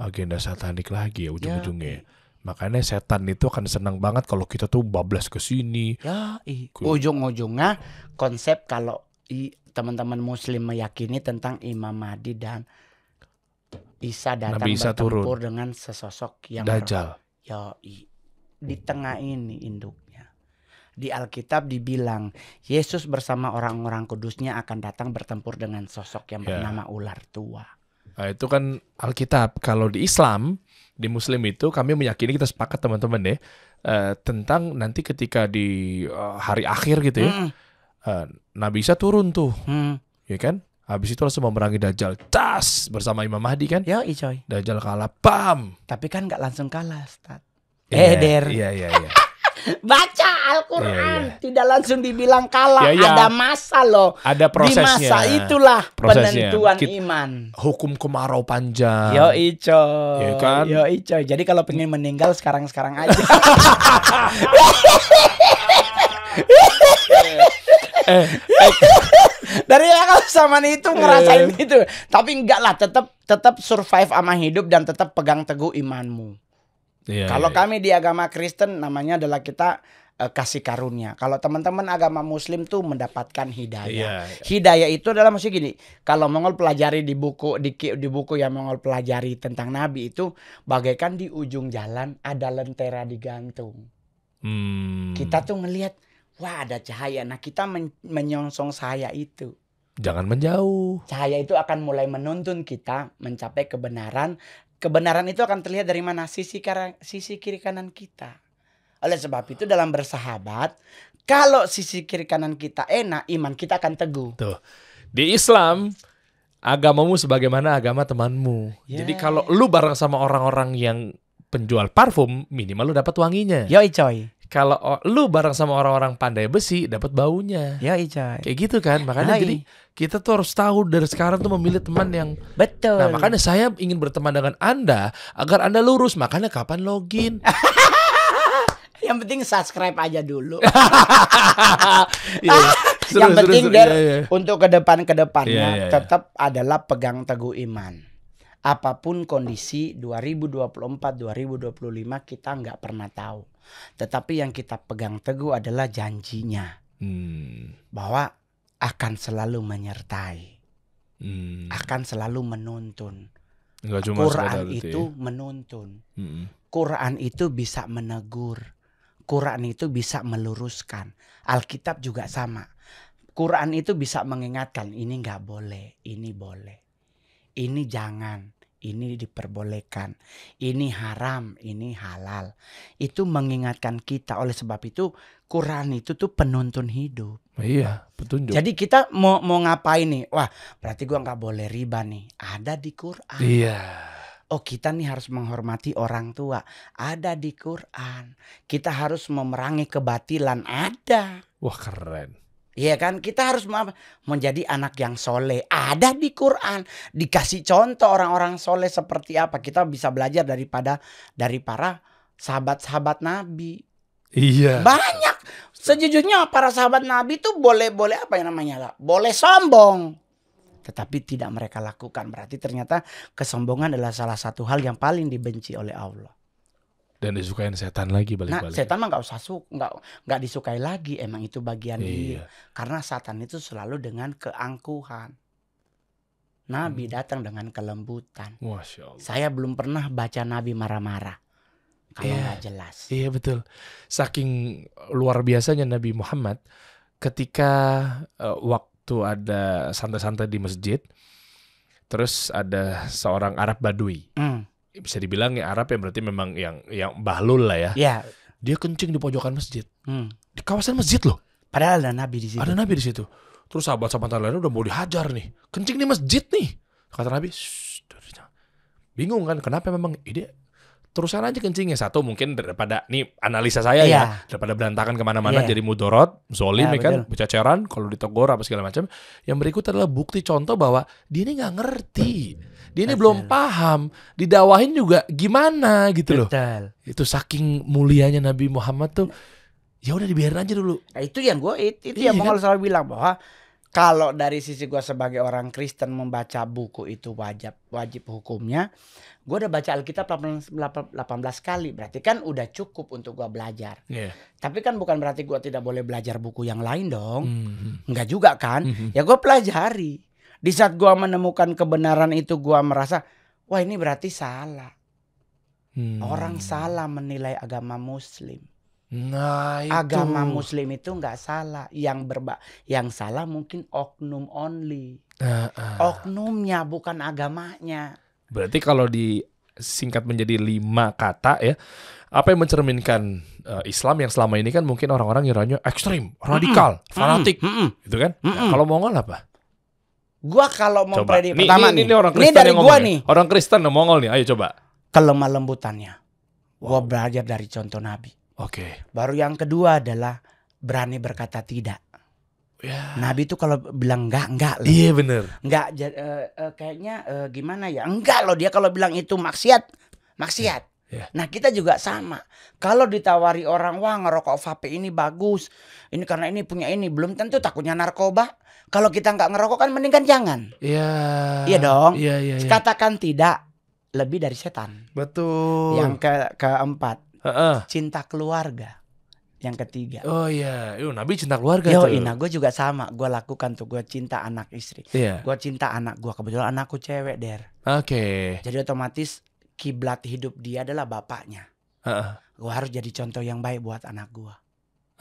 Agenda satanik lagi ya ujung-ujungnya. Ya, Makanya setan itu akan senang banget kalau kita tuh bablas ke sini. Ya, ujung-ujungnya konsep kalau teman-teman muslim meyakini tentang Imam Mahdi dan Isa datang Nabi Isa bertempur turun. dengan sesosok yang Dajjal. Ya, Di tengah ini induknya. Di Alkitab dibilang Yesus bersama orang-orang kudusnya akan datang bertempur dengan sosok yang ya. bernama yeah. ular tua. Nah, itu kan Alkitab. Kalau di Islam, di Muslim itu kami meyakini kita sepakat teman-teman deh ya, uh, tentang nanti ketika di uh, hari akhir gitu ya, mm. uh, Nabi Isa turun tuh, mm. ya kan? Habis itu langsung memerangi Dajjal. Tas bersama Imam Mahdi kan? Ya coy. Dajjal kalah, pam. Tapi kan nggak langsung kalah, Stad. Yeah, Eder. Iya, iya, iya baca Al-Qur'an, yeah, yeah. tidak langsung dibilang kalah. yeah, yeah. Ada masa loh. Ada prosesnya. Di masa itulah prosesnya. penentuan Kit iman. Hukum kemarau panjang. Yo ico. Ya kan? Yo ico. Jadi kalau pengen meninggal sekarang-sekarang aja. Eh. Eh. dari yang zaman itu ngerasain eh. itu tapi enggak lah tetap tetap survive sama hidup dan tetap pegang teguh imanmu Yeah, iya, Kalau yeah, kami di agama Kristen namanya adalah kita uh, kasih karunia. Kalau teman-teman agama Muslim tuh mendapatkan hidayah. Yeah, yeah. Hidayah itu adalah maksudnya gini. Kalau Mongol pelajari di buku di, di buku yang Mongol pelajari tentang Nabi itu bagaikan di ujung jalan ada lentera digantung. Hmm. Kita tuh melihat, wah ada cahaya. Nah kita men menyongsong cahaya itu. Jangan menjauh. Cahaya itu akan mulai menuntun kita mencapai kebenaran kebenaran itu akan terlihat dari mana sisi karang, sisi kiri kanan kita. Oleh sebab itu dalam bersahabat, kalau sisi kiri kanan kita enak, iman kita akan teguh. Tuh. Di Islam agamamu sebagaimana agama temanmu. Yeah. Jadi kalau lu bareng sama orang-orang yang penjual parfum, minimal lu dapat wanginya. Yoi coy kalau lu bareng sama orang-orang pandai besi dapat baunya. Ya Ica. Kayak gitu kan. Makanya Hai. jadi kita tuh harus tahu dari sekarang tuh memilih teman yang betul. Nah, makanya saya ingin berteman dengan Anda agar Anda lurus. Makanya kapan login? yang penting subscribe aja dulu. ya. seru, yang seru, penting seru, ya, untuk ke depan ke depannya ya, ya. tetap adalah pegang teguh iman. Apapun kondisi 2024 2025 kita nggak pernah tahu. Tetapi yang kita pegang teguh adalah janjinya hmm. bahwa akan selalu menyertai, hmm. akan selalu menuntun. Enggak cuma Quran itu ya. menuntun. Hmm. Quran itu bisa menegur. Quran itu bisa meluruskan. Alkitab juga sama. Quran itu bisa mengingatkan ini nggak boleh, ini boleh, ini jangan ini diperbolehkan, ini haram, ini halal. Itu mengingatkan kita. Oleh sebab itu Quran itu tuh penuntun hidup. Iya, petunjuk. Jadi kita mau mau ngapain nih? Wah, berarti gua nggak boleh riba nih. Ada di Quran. Iya. Oh kita nih harus menghormati orang tua. Ada di Quran. Kita harus memerangi kebatilan. Ada. Wah keren. Iya kan? Kita harus menjadi anak yang soleh. Ada di Quran. Dikasih contoh orang-orang soleh seperti apa. Kita bisa belajar daripada dari para sahabat-sahabat Nabi. Iya. Banyak. Sejujurnya para sahabat Nabi itu boleh-boleh apa yang namanya lah. Boleh sombong. Tetapi tidak mereka lakukan. Berarti ternyata kesombongan adalah salah satu hal yang paling dibenci oleh Allah dan disukai setan lagi balik-balik. Nah, setan mah nggak usah suka, nggak nggak disukai lagi. Emang itu bagian iya. dia. Karena setan itu selalu dengan keangkuhan. Nabi hmm. datang dengan kelembutan. Masya Allah. Saya belum pernah baca Nabi marah-marah. Kalau yeah. nggak jelas. Iya betul. Saking luar biasanya Nabi Muhammad ketika uh, waktu ada santai-santai di masjid, terus ada seorang Arab Badui. Hmm bisa dibilang ya Arab ya berarti memang yang yang bahlul lah ya. Iya. Dia kencing di pojokan masjid. Hmm. Di kawasan masjid loh. Padahal ada nabi di situ. Ada nabi di situ. Terus sahabat-sahabat lainnya udah mau dihajar nih. Kencing di masjid nih. Kata nabi, bingung kan kenapa memang ide terusan aja kencingnya satu mungkin daripada nih analisa saya yeah. ya iya. daripada berantakan kemana-mana yeah. jadi mudorot zolim yeah, ya kan bercacaran kalau ditegur apa segala macam yang berikut adalah bukti contoh bahwa dia ini nggak ngerti dia ini belum paham, didawahin juga gimana gitu loh. Betul. Itu saking mulianya Nabi Muhammad tuh ya udah dibiarin aja dulu. Nah, itu yang gue itu, itu iya, yang kan? selalu bilang bahwa kalau dari sisi gue sebagai orang Kristen membaca buku itu wajib wajib hukumnya, gue udah baca Alkitab 18, 18 kali, berarti kan udah cukup untuk gue belajar. Yeah. Tapi kan bukan berarti gue tidak boleh belajar buku yang lain dong, mm -hmm. nggak juga kan? Mm -hmm. Ya gue pelajari. Di saat gua menemukan kebenaran itu gua merasa wah ini berarti salah. Hmm. Orang salah menilai agama muslim. Nah, itu. agama muslim itu nggak salah. Yang berba yang salah mungkin oknum only. Uh, uh. Oknumnya bukan agamanya. Berarti kalau disingkat menjadi lima kata ya, apa yang mencerminkan uh, Islam yang selama ini kan mungkin orang-orang ngiranya ekstrim, radikal, mm -mm, fanatik, mm -mm, gitu kan? Mm -mm. Nah, kalau Mongol apa? Gua kalau mau predik pertama ini, nih, ini orang Kristen ini dari yang gua nih. Orang Kristen nih Mongol nih, ayo coba. Kelemah lembutannya. Wow. Gua belajar dari contoh Nabi. Oke. Okay. Baru yang kedua adalah berani berkata tidak. Yeah. Nabi itu kalau bilang enggak enggak loh. Iya yeah, bener. Enggak uh, uh, kayaknya uh, gimana ya? Enggak loh dia kalau bilang itu maksiat, maksiat. Yeah. yeah. Nah kita juga sama. Kalau ditawari orang wah ngerokok vape ini bagus, ini karena ini punya ini belum tentu takutnya narkoba. Kalau kita nggak ngerokok kan mendingan jangan. Iya. Iya dong. Iya iya. yeah. Katakan tidak lebih dari setan. Betul. Yang ke keempat uh -uh. cinta keluarga. Yang ketiga. Oh iya, yo Nabi cinta keluarga yo, Ina, iya, gue juga sama. Gue lakukan tuh gue cinta anak istri. Iya. Yeah. Gue cinta anak gue kebetulan anakku cewek der. Oke. Okay. Jadi otomatis kiblat hidup dia adalah bapaknya. Uh -uh. Gue harus jadi contoh yang baik buat anak gue.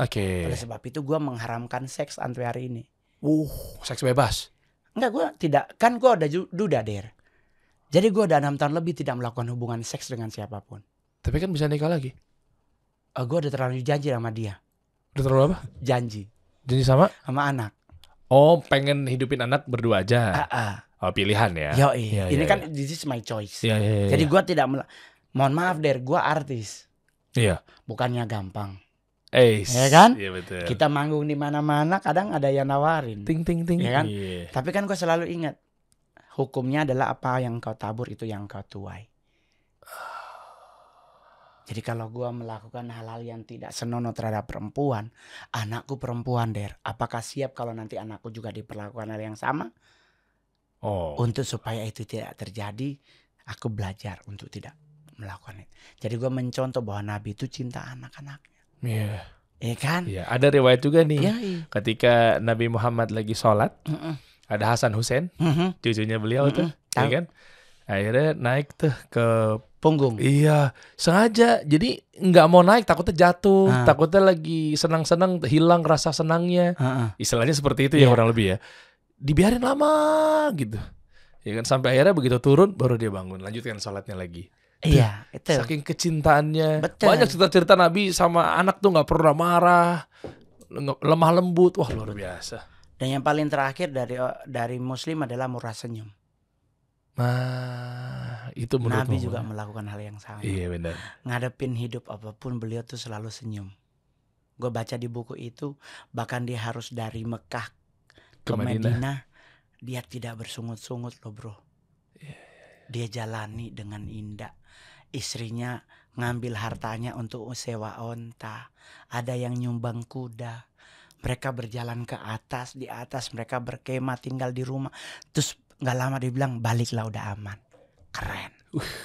Oke. Okay. Oleh sebab itu gue mengharamkan seks antri hari ini. Uh, seks bebas. Enggak, gue tidak. Kan gue ada duda, Der. Jadi gue ada enam tahun lebih tidak melakukan hubungan seks dengan siapapun. Tapi kan bisa nikah lagi. Uh, eh, gue udah terlalu janji sama dia. Udah terlalu apa? Janji. Janji sama? Sama anak. Oh, pengen hidupin anak berdua aja. Uh, uh. Oh, pilihan ya. Yo, iya, iya. Ini ya, kan ya. this is my choice. Ya, ya, ya, Jadi ya. gue tidak Mohon maaf, Der, gue artis. Iya. Bukannya gampang. Eh, ya kan? Iya betul. Kita manggung di mana-mana, kadang ada yang nawarin. Ting ting ting. Ya kan? Yeah. Tapi kan gue selalu ingat hukumnya adalah apa yang kau tabur itu yang kau tuai. Jadi kalau gue melakukan hal-hal yang tidak senonoh terhadap perempuan, anakku perempuan der, apakah siap kalau nanti anakku juga diperlakukan hal yang sama? Oh. Untuk supaya itu tidak terjadi, aku belajar untuk tidak melakukan itu. Jadi gue mencontoh bahwa Nabi itu cinta anak-anaknya. Iya. Yeah. Iya kan? Iya, ada riwayat juga nih. Yeah, yeah. Ketika Nabi Muhammad lagi sholat, mm ada Hasan Hussein, mm -hmm. cucunya beliau mm -mm. tuh, iya kan? Akhirnya naik tuh ke punggung. Iya, sengaja. Jadi nggak mau naik, takutnya jatuh, ah. takutnya lagi senang-senang hilang rasa senangnya. uh Istilahnya seperti itu yeah. ya iya. kurang lebih ya. Dibiarin lama gitu. Ya kan sampai akhirnya begitu turun baru dia bangun, lanjutkan sholatnya lagi. Iya, itu. Saking kecintaannya. Betul. Banyak cerita-cerita Nabi sama anak tuh nggak pernah marah, lemah lembut. Wah, luar biasa. Dan yang paling terakhir dari dari muslim adalah murah senyum. Nah, itu menurut Nabi juga ya? melakukan hal yang sama. Iya, benar. Ngadepin hidup apapun beliau tuh selalu senyum. Gue baca di buku itu bahkan dia harus dari Mekah ke, ke Madinah dia tidak bersungut-sungut loh, Bro. Iya, iya, iya. Dia jalani dengan indah istrinya ngambil hartanya untuk sewa onta, ada yang nyumbang kuda. Mereka berjalan ke atas, di atas mereka berkemah tinggal di rumah. Terus nggak lama dibilang baliklah udah aman. Keren. Uhuh.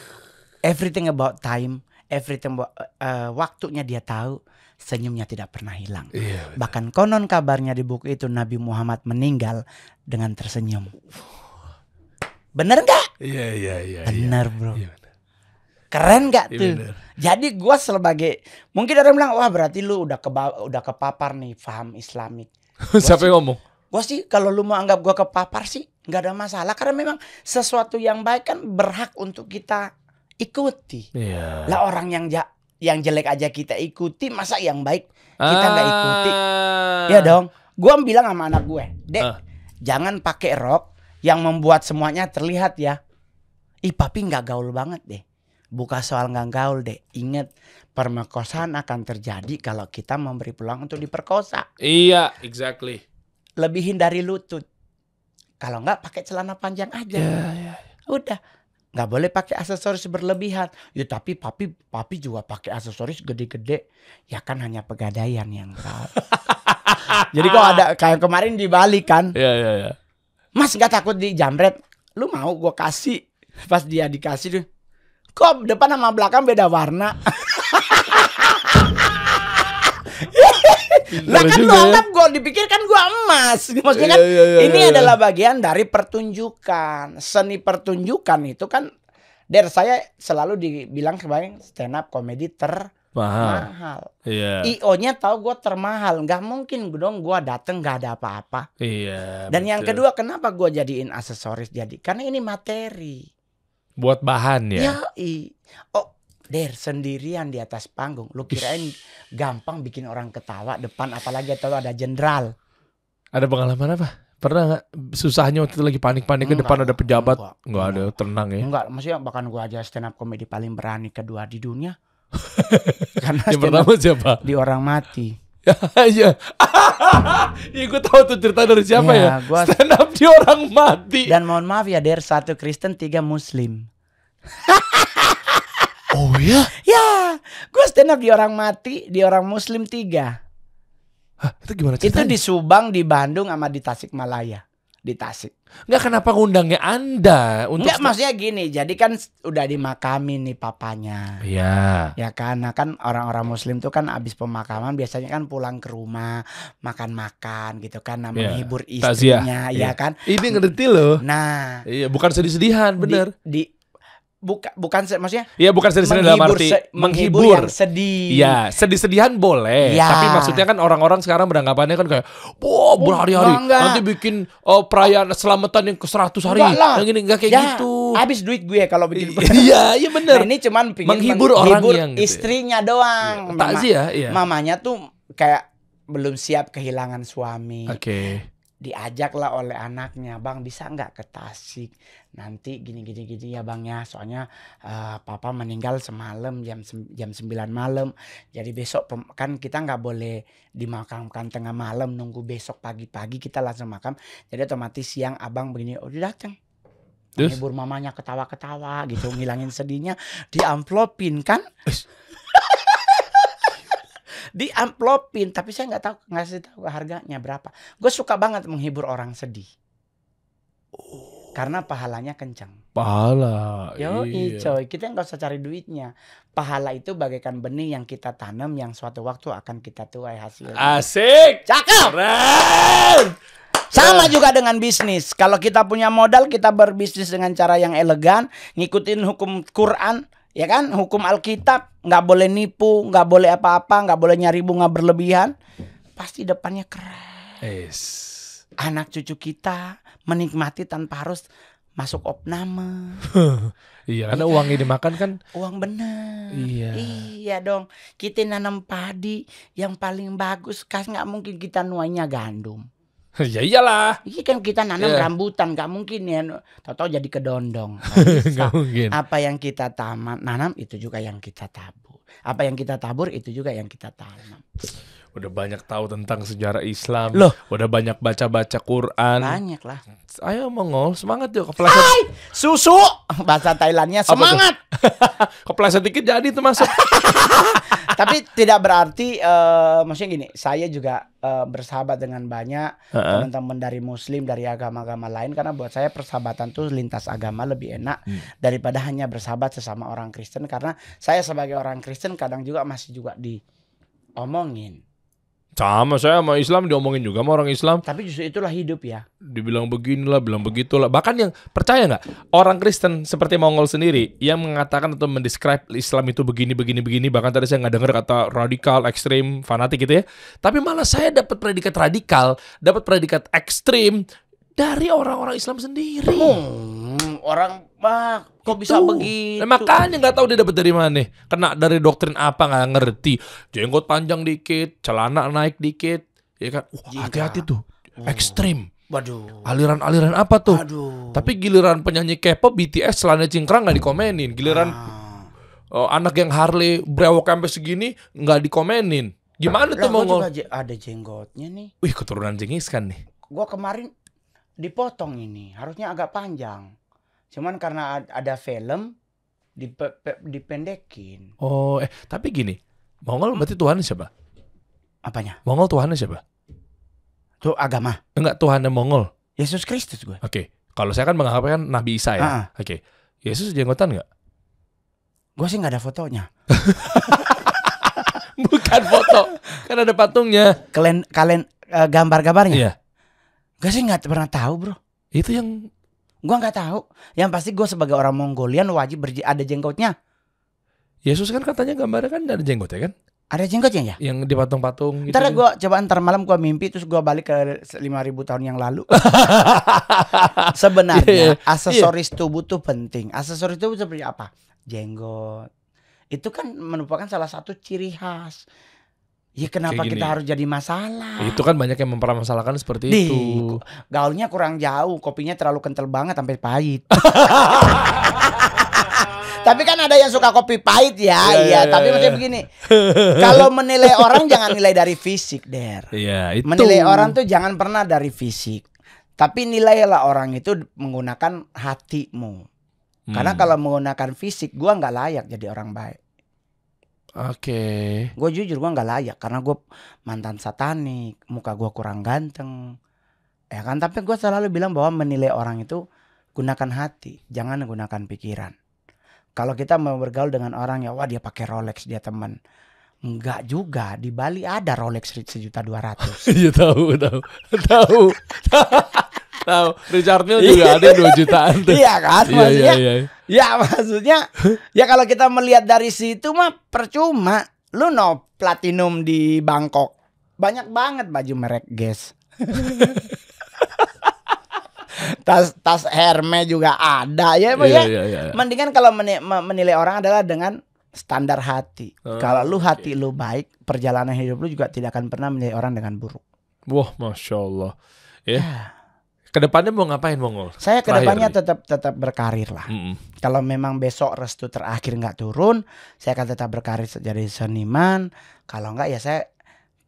Everything about time, everything about, uh, waktunya dia tahu, senyumnya tidak pernah hilang. Yeah, iya, Bahkan konon kabarnya di buku itu Nabi Muhammad meninggal dengan tersenyum. Bener nggak? Iya iya iya. iya. Bener yeah. bro. Yeah. Iya, Keren gak iya, tuh? Ya Jadi gua sebagai mungkin ada orang bilang wah berarti lu udah ke udah kepapar nih paham Islamik. Siapa yang ngomong? gua sih kalau lu mau anggap gua kepapar sih nggak ada masalah karena memang sesuatu yang baik kan berhak untuk kita ikuti. Yeah. Lah orang yang ja yang jelek aja kita ikuti masa yang baik kita nggak ah. ikuti. Ya dong. Gue bilang sama anak gue, dek ah. jangan pakai rok yang membuat semuanya terlihat ya. Ih papi nggak gaul banget deh buka soal nggak gaul deh. Ingat permerkosaan akan terjadi kalau kita memberi peluang untuk diperkosa. Iya, exactly. Lebihin dari lutut. Kalau nggak pakai celana panjang aja. Yeah, yeah. Iya. Udah. Nggak boleh pakai aksesoris berlebihan. Ya tapi papi papi juga pakai aksesoris gede-gede. Ya kan hanya pegadaian yang tahu. Jadi kok ada kayak kemarin di Bali kan. Iya, yeah, iya, yeah, iya. Yeah. Mas nggak takut di dijamret? Lu mau gue kasih? Pas dia dikasih tuh Kok depan sama belakang beda warna? Iya lah kan lo ya. anggap gue dipikir kan gue emas maksudnya kan yeah, yeah, iya, ini yeah. Iya. adalah bagian dari pertunjukan seni pertunjukan itu kan dari saya selalu dibilang kebanyakan stand up komedi ter mahal. mahal. Iya. Yeah. IO-nya tahu gue termahal, nggak mungkin dong gue dateng gak ada apa-apa. Iya. Dan betul. yang kedua kenapa gue jadiin aksesoris jadi? Karena ini materi buat bahan ya. Ya, i. Oh, Der sendirian di atas panggung. Lu kirain gampang bikin orang ketawa depan apalagi atau ada jenderal. Ada pengalaman apa? Pernah gak susahnya waktu itu lagi panik-panik ke depan ada pejabat? Enggak, enggak ada, tenang ya. Enggak, maksudnya bahkan gua aja stand up comedy paling berani kedua di dunia. Karena yang pertama siapa? Di orang mati. Iya. ya, gue tahu tuh cerita dari siapa ya. ya? Gua... Stand up di orang mati. Dan mohon maaf ya Der, satu Kristen, tiga Muslim. oh iya? ya? Ya, gue stand up di orang mati, di orang muslim tiga. Hah, itu gimana ceritanya? Itu di Subang, di Bandung, sama di Tasik Malaya, Di Tasik. Enggak kenapa ngundangnya Anda Enggak maksudnya gini, jadi kan udah dimakami nih papanya. Iya. Ya karena kan orang-orang muslim tuh kan abis pemakaman biasanya kan pulang ke rumah, makan-makan gitu kan, nah, iya. ya. menghibur istrinya, Iya ya kan. Ini ngerti loh. Nah, iya bukan sedih-sedihan, bener. Di, di Buka, bukan maksudnya ya bukan sedih-sedih dalam arti se menghibur, menghibur yang sedih ya sedih-sedihan boleh ya. tapi maksudnya kan orang-orang sekarang beranggapannya kan kayak wah oh, berhari-hari nanti bikin uh, perayaan selamatan yang ke 100 hari enggak lah. yang ini enggak kayak ya, gitu habis duit gue kalau bikin iya iya bener nah, ini cuman pingin menghibur, menghibur orang yang gitu ya. istrinya gitu. doang ya, tak sih ya, ya. mamanya tuh kayak belum siap kehilangan suami. Oke. Okay diajaklah oleh anaknya bang bisa nggak ke Tasik nanti gini gini gini ya bang ya soalnya uh, papa meninggal semalam jam jam sembilan malam jadi besok kan kita nggak boleh dimakamkan tengah malam nunggu besok pagi-pagi kita langsung makam jadi otomatis siang abang begini oh, udah datang Terus? Menghibur mamanya ketawa-ketawa gitu ngilangin sedihnya diamplopin kan di amplopin tapi saya nggak tahu ngasih tahu harganya berapa gue suka banget menghibur orang sedih oh. karena pahalanya kencang pahala yo iya. coy kita nggak usah cari duitnya pahala itu bagaikan benih yang kita tanam yang suatu waktu akan kita tuai hasil asik cakep Keren. Sama juga dengan bisnis. Kalau kita punya modal, kita berbisnis dengan cara yang elegan, ngikutin hukum Quran, ya kan hukum Alkitab nggak boleh nipu nggak boleh apa-apa nggak boleh nyari bunga berlebihan pasti depannya keren yes. anak cucu kita menikmati tanpa harus masuk opname iya karena ya uangnya dimakan kan uang benar iya iya dong kita nanam padi yang paling bagus kas nggak mungkin kita nuanya gandum ya iyalah. Ini kan kita nanam yeah. rambutan, nggak mungkin ya. Tahu-tahu jadi kedondong. Nggak mungkin. Apa yang kita tanam, nanam itu juga yang kita tabur. Apa yang kita tabur itu juga yang kita tanam. Udah banyak tahu tentang sejarah Islam. Loh. Udah banyak baca-baca Quran. Banyak lah. Ayo mongol, semangat yuk kepleset. Hai, susu. Bahasa Thailandnya semangat. kepleset dikit jadi itu masuk tapi tidak berarti uh, maksudnya gini, saya juga uh, bersahabat dengan banyak uh -uh. teman-teman dari muslim, dari agama-agama lain karena buat saya persahabatan tuh lintas agama lebih enak hmm. daripada hanya bersahabat sesama orang Kristen karena saya sebagai orang Kristen kadang juga masih juga diomongin sama saya sama Islam diomongin juga sama orang Islam. Tapi justru itulah hidup ya. Dibilang beginilah, bilang begitulah. Bahkan yang percaya nggak orang Kristen seperti Mongol sendiri yang mengatakan atau mendescribe Islam itu begini begini begini. Bahkan tadi saya nggak dengar kata radikal, ekstrem, fanatik gitu ya. Tapi malah saya dapat predikat radikal, dapat predikat ekstrem dari orang-orang Islam sendiri. Hmm, orang Mak, kok bisa begitu? Nah, makanya nggak tahu dia dapat dari mana. nih. Kena dari doktrin apa nggak ngerti. Jenggot panjang dikit, celana naik dikit, ya kan? hati-hati tuh. Oh. Ekstrim. Waduh. Aliran-aliran apa tuh? Aduh. Tapi giliran penyanyi K-pop BTS celana cingkrang nggak dikomenin. Giliran ah. uh, anak yang Harley brewok sampai segini nggak dikomenin. Gimana tuh mau ngomong? Ada jenggotnya nih. Wih, keturunan jengis kan nih. Gua kemarin dipotong ini, harusnya agak panjang. Cuman karena ada film dipe, pe, dipendekin. Oh, eh tapi gini, Mongol berarti Tuhan siapa? Apanya? Mongol tuhan siapa? Tuh agama. Enggak tuhan yang Mongol. Yesus Kristus gue. Oke. Okay. Kalau saya kan menganggapnya kan Nabi Isa ya. Uh -uh. Oke. Okay. Yesus jenggotan nggak? Gue sih nggak ada fotonya. Bukan foto, kan ada patungnya. Kalian kalian uh, eh, gambar-gambarnya? Iya. Gue sih nggak pernah tahu bro. Itu yang Gua nggak tahu. Yang pasti gue sebagai orang Mongolian wajib ber- ada jenggotnya. Yesus kan katanya gambarnya kan ada jenggotnya kan? Ada jenggotnya ya? Yang di patung-patung gitu. Ntar kan? gue coba ntar malam gue mimpi terus gue balik ke lima ribu tahun yang lalu. Sebenarnya yeah, yeah. aksesoris yeah. tubuh tuh penting. Aksesoris tubuh seperti apa? Jenggot. Itu kan merupakan salah satu ciri khas Ya kenapa kita harus jadi masalah? Itu kan banyak yang mempermasalahkan seperti Dih, itu. Gaulnya kurang jauh, kopinya terlalu kental banget sampai pahit. tapi kan ada yang suka kopi pahit ya, yeah, iya. Yeah, iya, tapi yeah. maksudnya begini, kalau menilai orang jangan nilai dari fisik, der. Iya, yeah, itu. Menilai orang tuh jangan pernah dari fisik, tapi nilailah orang itu menggunakan hatimu. Hmm. Karena kalau menggunakan fisik, gua nggak layak jadi orang baik. Oke. Okay. Gue jujur gue nggak layak karena gue mantan satanik, muka gue kurang ganteng. Ya kan, tapi gue selalu bilang bahwa menilai orang itu gunakan hati, jangan gunakan pikiran. Kalau kita mau bergaul dengan orang ya, wah dia pakai Rolex, dia teman. Enggak juga di Bali ada Rolex sejuta dua ratus. Iya tahu tahu tahu. Tahu, Richard Mille juga iya. ada dua jutaan tuh. Iya kan, maksudnya. Iya, iya, iya. Ya maksudnya, ya kalau kita melihat dari situ mah percuma. Lu no platinum di Bangkok. Banyak banget baju merek, guys. tas tas Hermes juga ada ya, iya, ya. iya. iya, iya. Mendingan kalau menilai orang adalah dengan standar hati. Oh, Kalau lu hati okay. lu baik, perjalanan hidup lu juga tidak akan pernah menilai orang dengan buruk. Wah, masya Allah. Ya. ya. Kedepannya mau ngapain Mongol? Saya kedepannya tetap tetap berkarir lah. Mm -hmm. Kalau memang besok restu terakhir nggak turun, saya akan tetap berkarir jadi seniman. Kalau nggak ya saya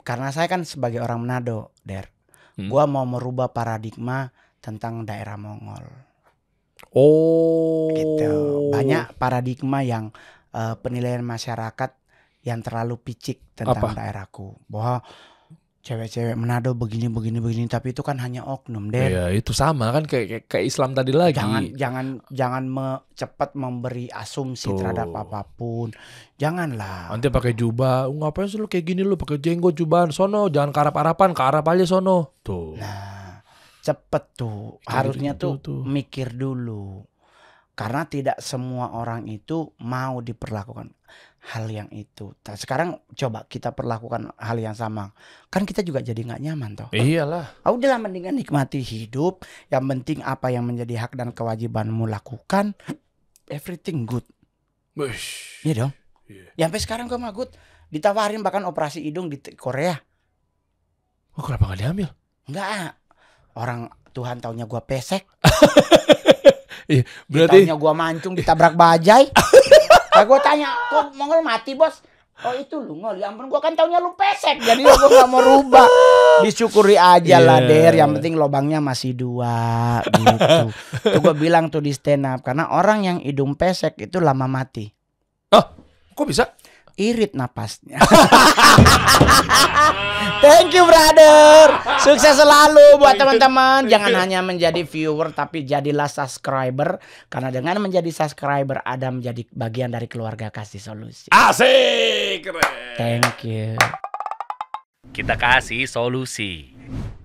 karena saya kan sebagai orang Manado, der, mm gua mau merubah paradigma tentang daerah Mongol. Oh, gitu. Banyak paradigma yang uh, penilaian masyarakat yang terlalu picik tentang Apa? daerahku. Bahwa cewek-cewek Manado begini begini begini tapi itu kan hanya oknum deh. Iya, itu sama kan kayak kayak, kayak Islam tadi lagi. Jangan jangan jangan me, cepat memberi asumsi Tuh. terhadap apapun. Janganlah. Nanti pakai jubah, uh, ngapain sih lu kayak gini lu pakai jenggot jubah, sono, jangan karap-arapan, karap aja sono. Tuh. Nah, cepet tuh. Harusnya tuh, tuh mikir dulu. Karena tidak semua orang itu mau diperlakukan hal yang itu. Nah, sekarang coba kita perlakukan hal yang sama. Kan kita juga jadi nggak nyaman toh. Iyalah. Oh, udahlah mendingan nikmati hidup. Yang penting apa yang menjadi hak dan kewajibanmu lakukan. Everything good. Bush. Iya dong. Yeah. Ya sampai sekarang gue mah good. Ditawarin bahkan operasi hidung di Korea. Oh, kenapa nggak diambil? Enggak. Ah. Orang Tuhan taunya gue pesek. Iya, berarti taunya gua mancung ditabrak bajai. Nah, gue tanya, kok Mongol mati bos? Oh itu lu ngol, ya ampun gue kan taunya lu pesek Jadi gue gak mau rubah Disyukuri aja yeah. lah iya. Der Yang penting lobangnya masih dua gitu Itu gua bilang tuh di stand up Karena orang yang hidung pesek itu lama mati Oh kok bisa? irit napasnya. Thank you brother. Sukses selalu buat teman-teman. Jangan hanya menjadi viewer tapi jadilah subscriber karena dengan menjadi subscriber ada menjadi bagian dari keluarga kasih solusi. Asik. Keren. Thank you. Kita kasih solusi.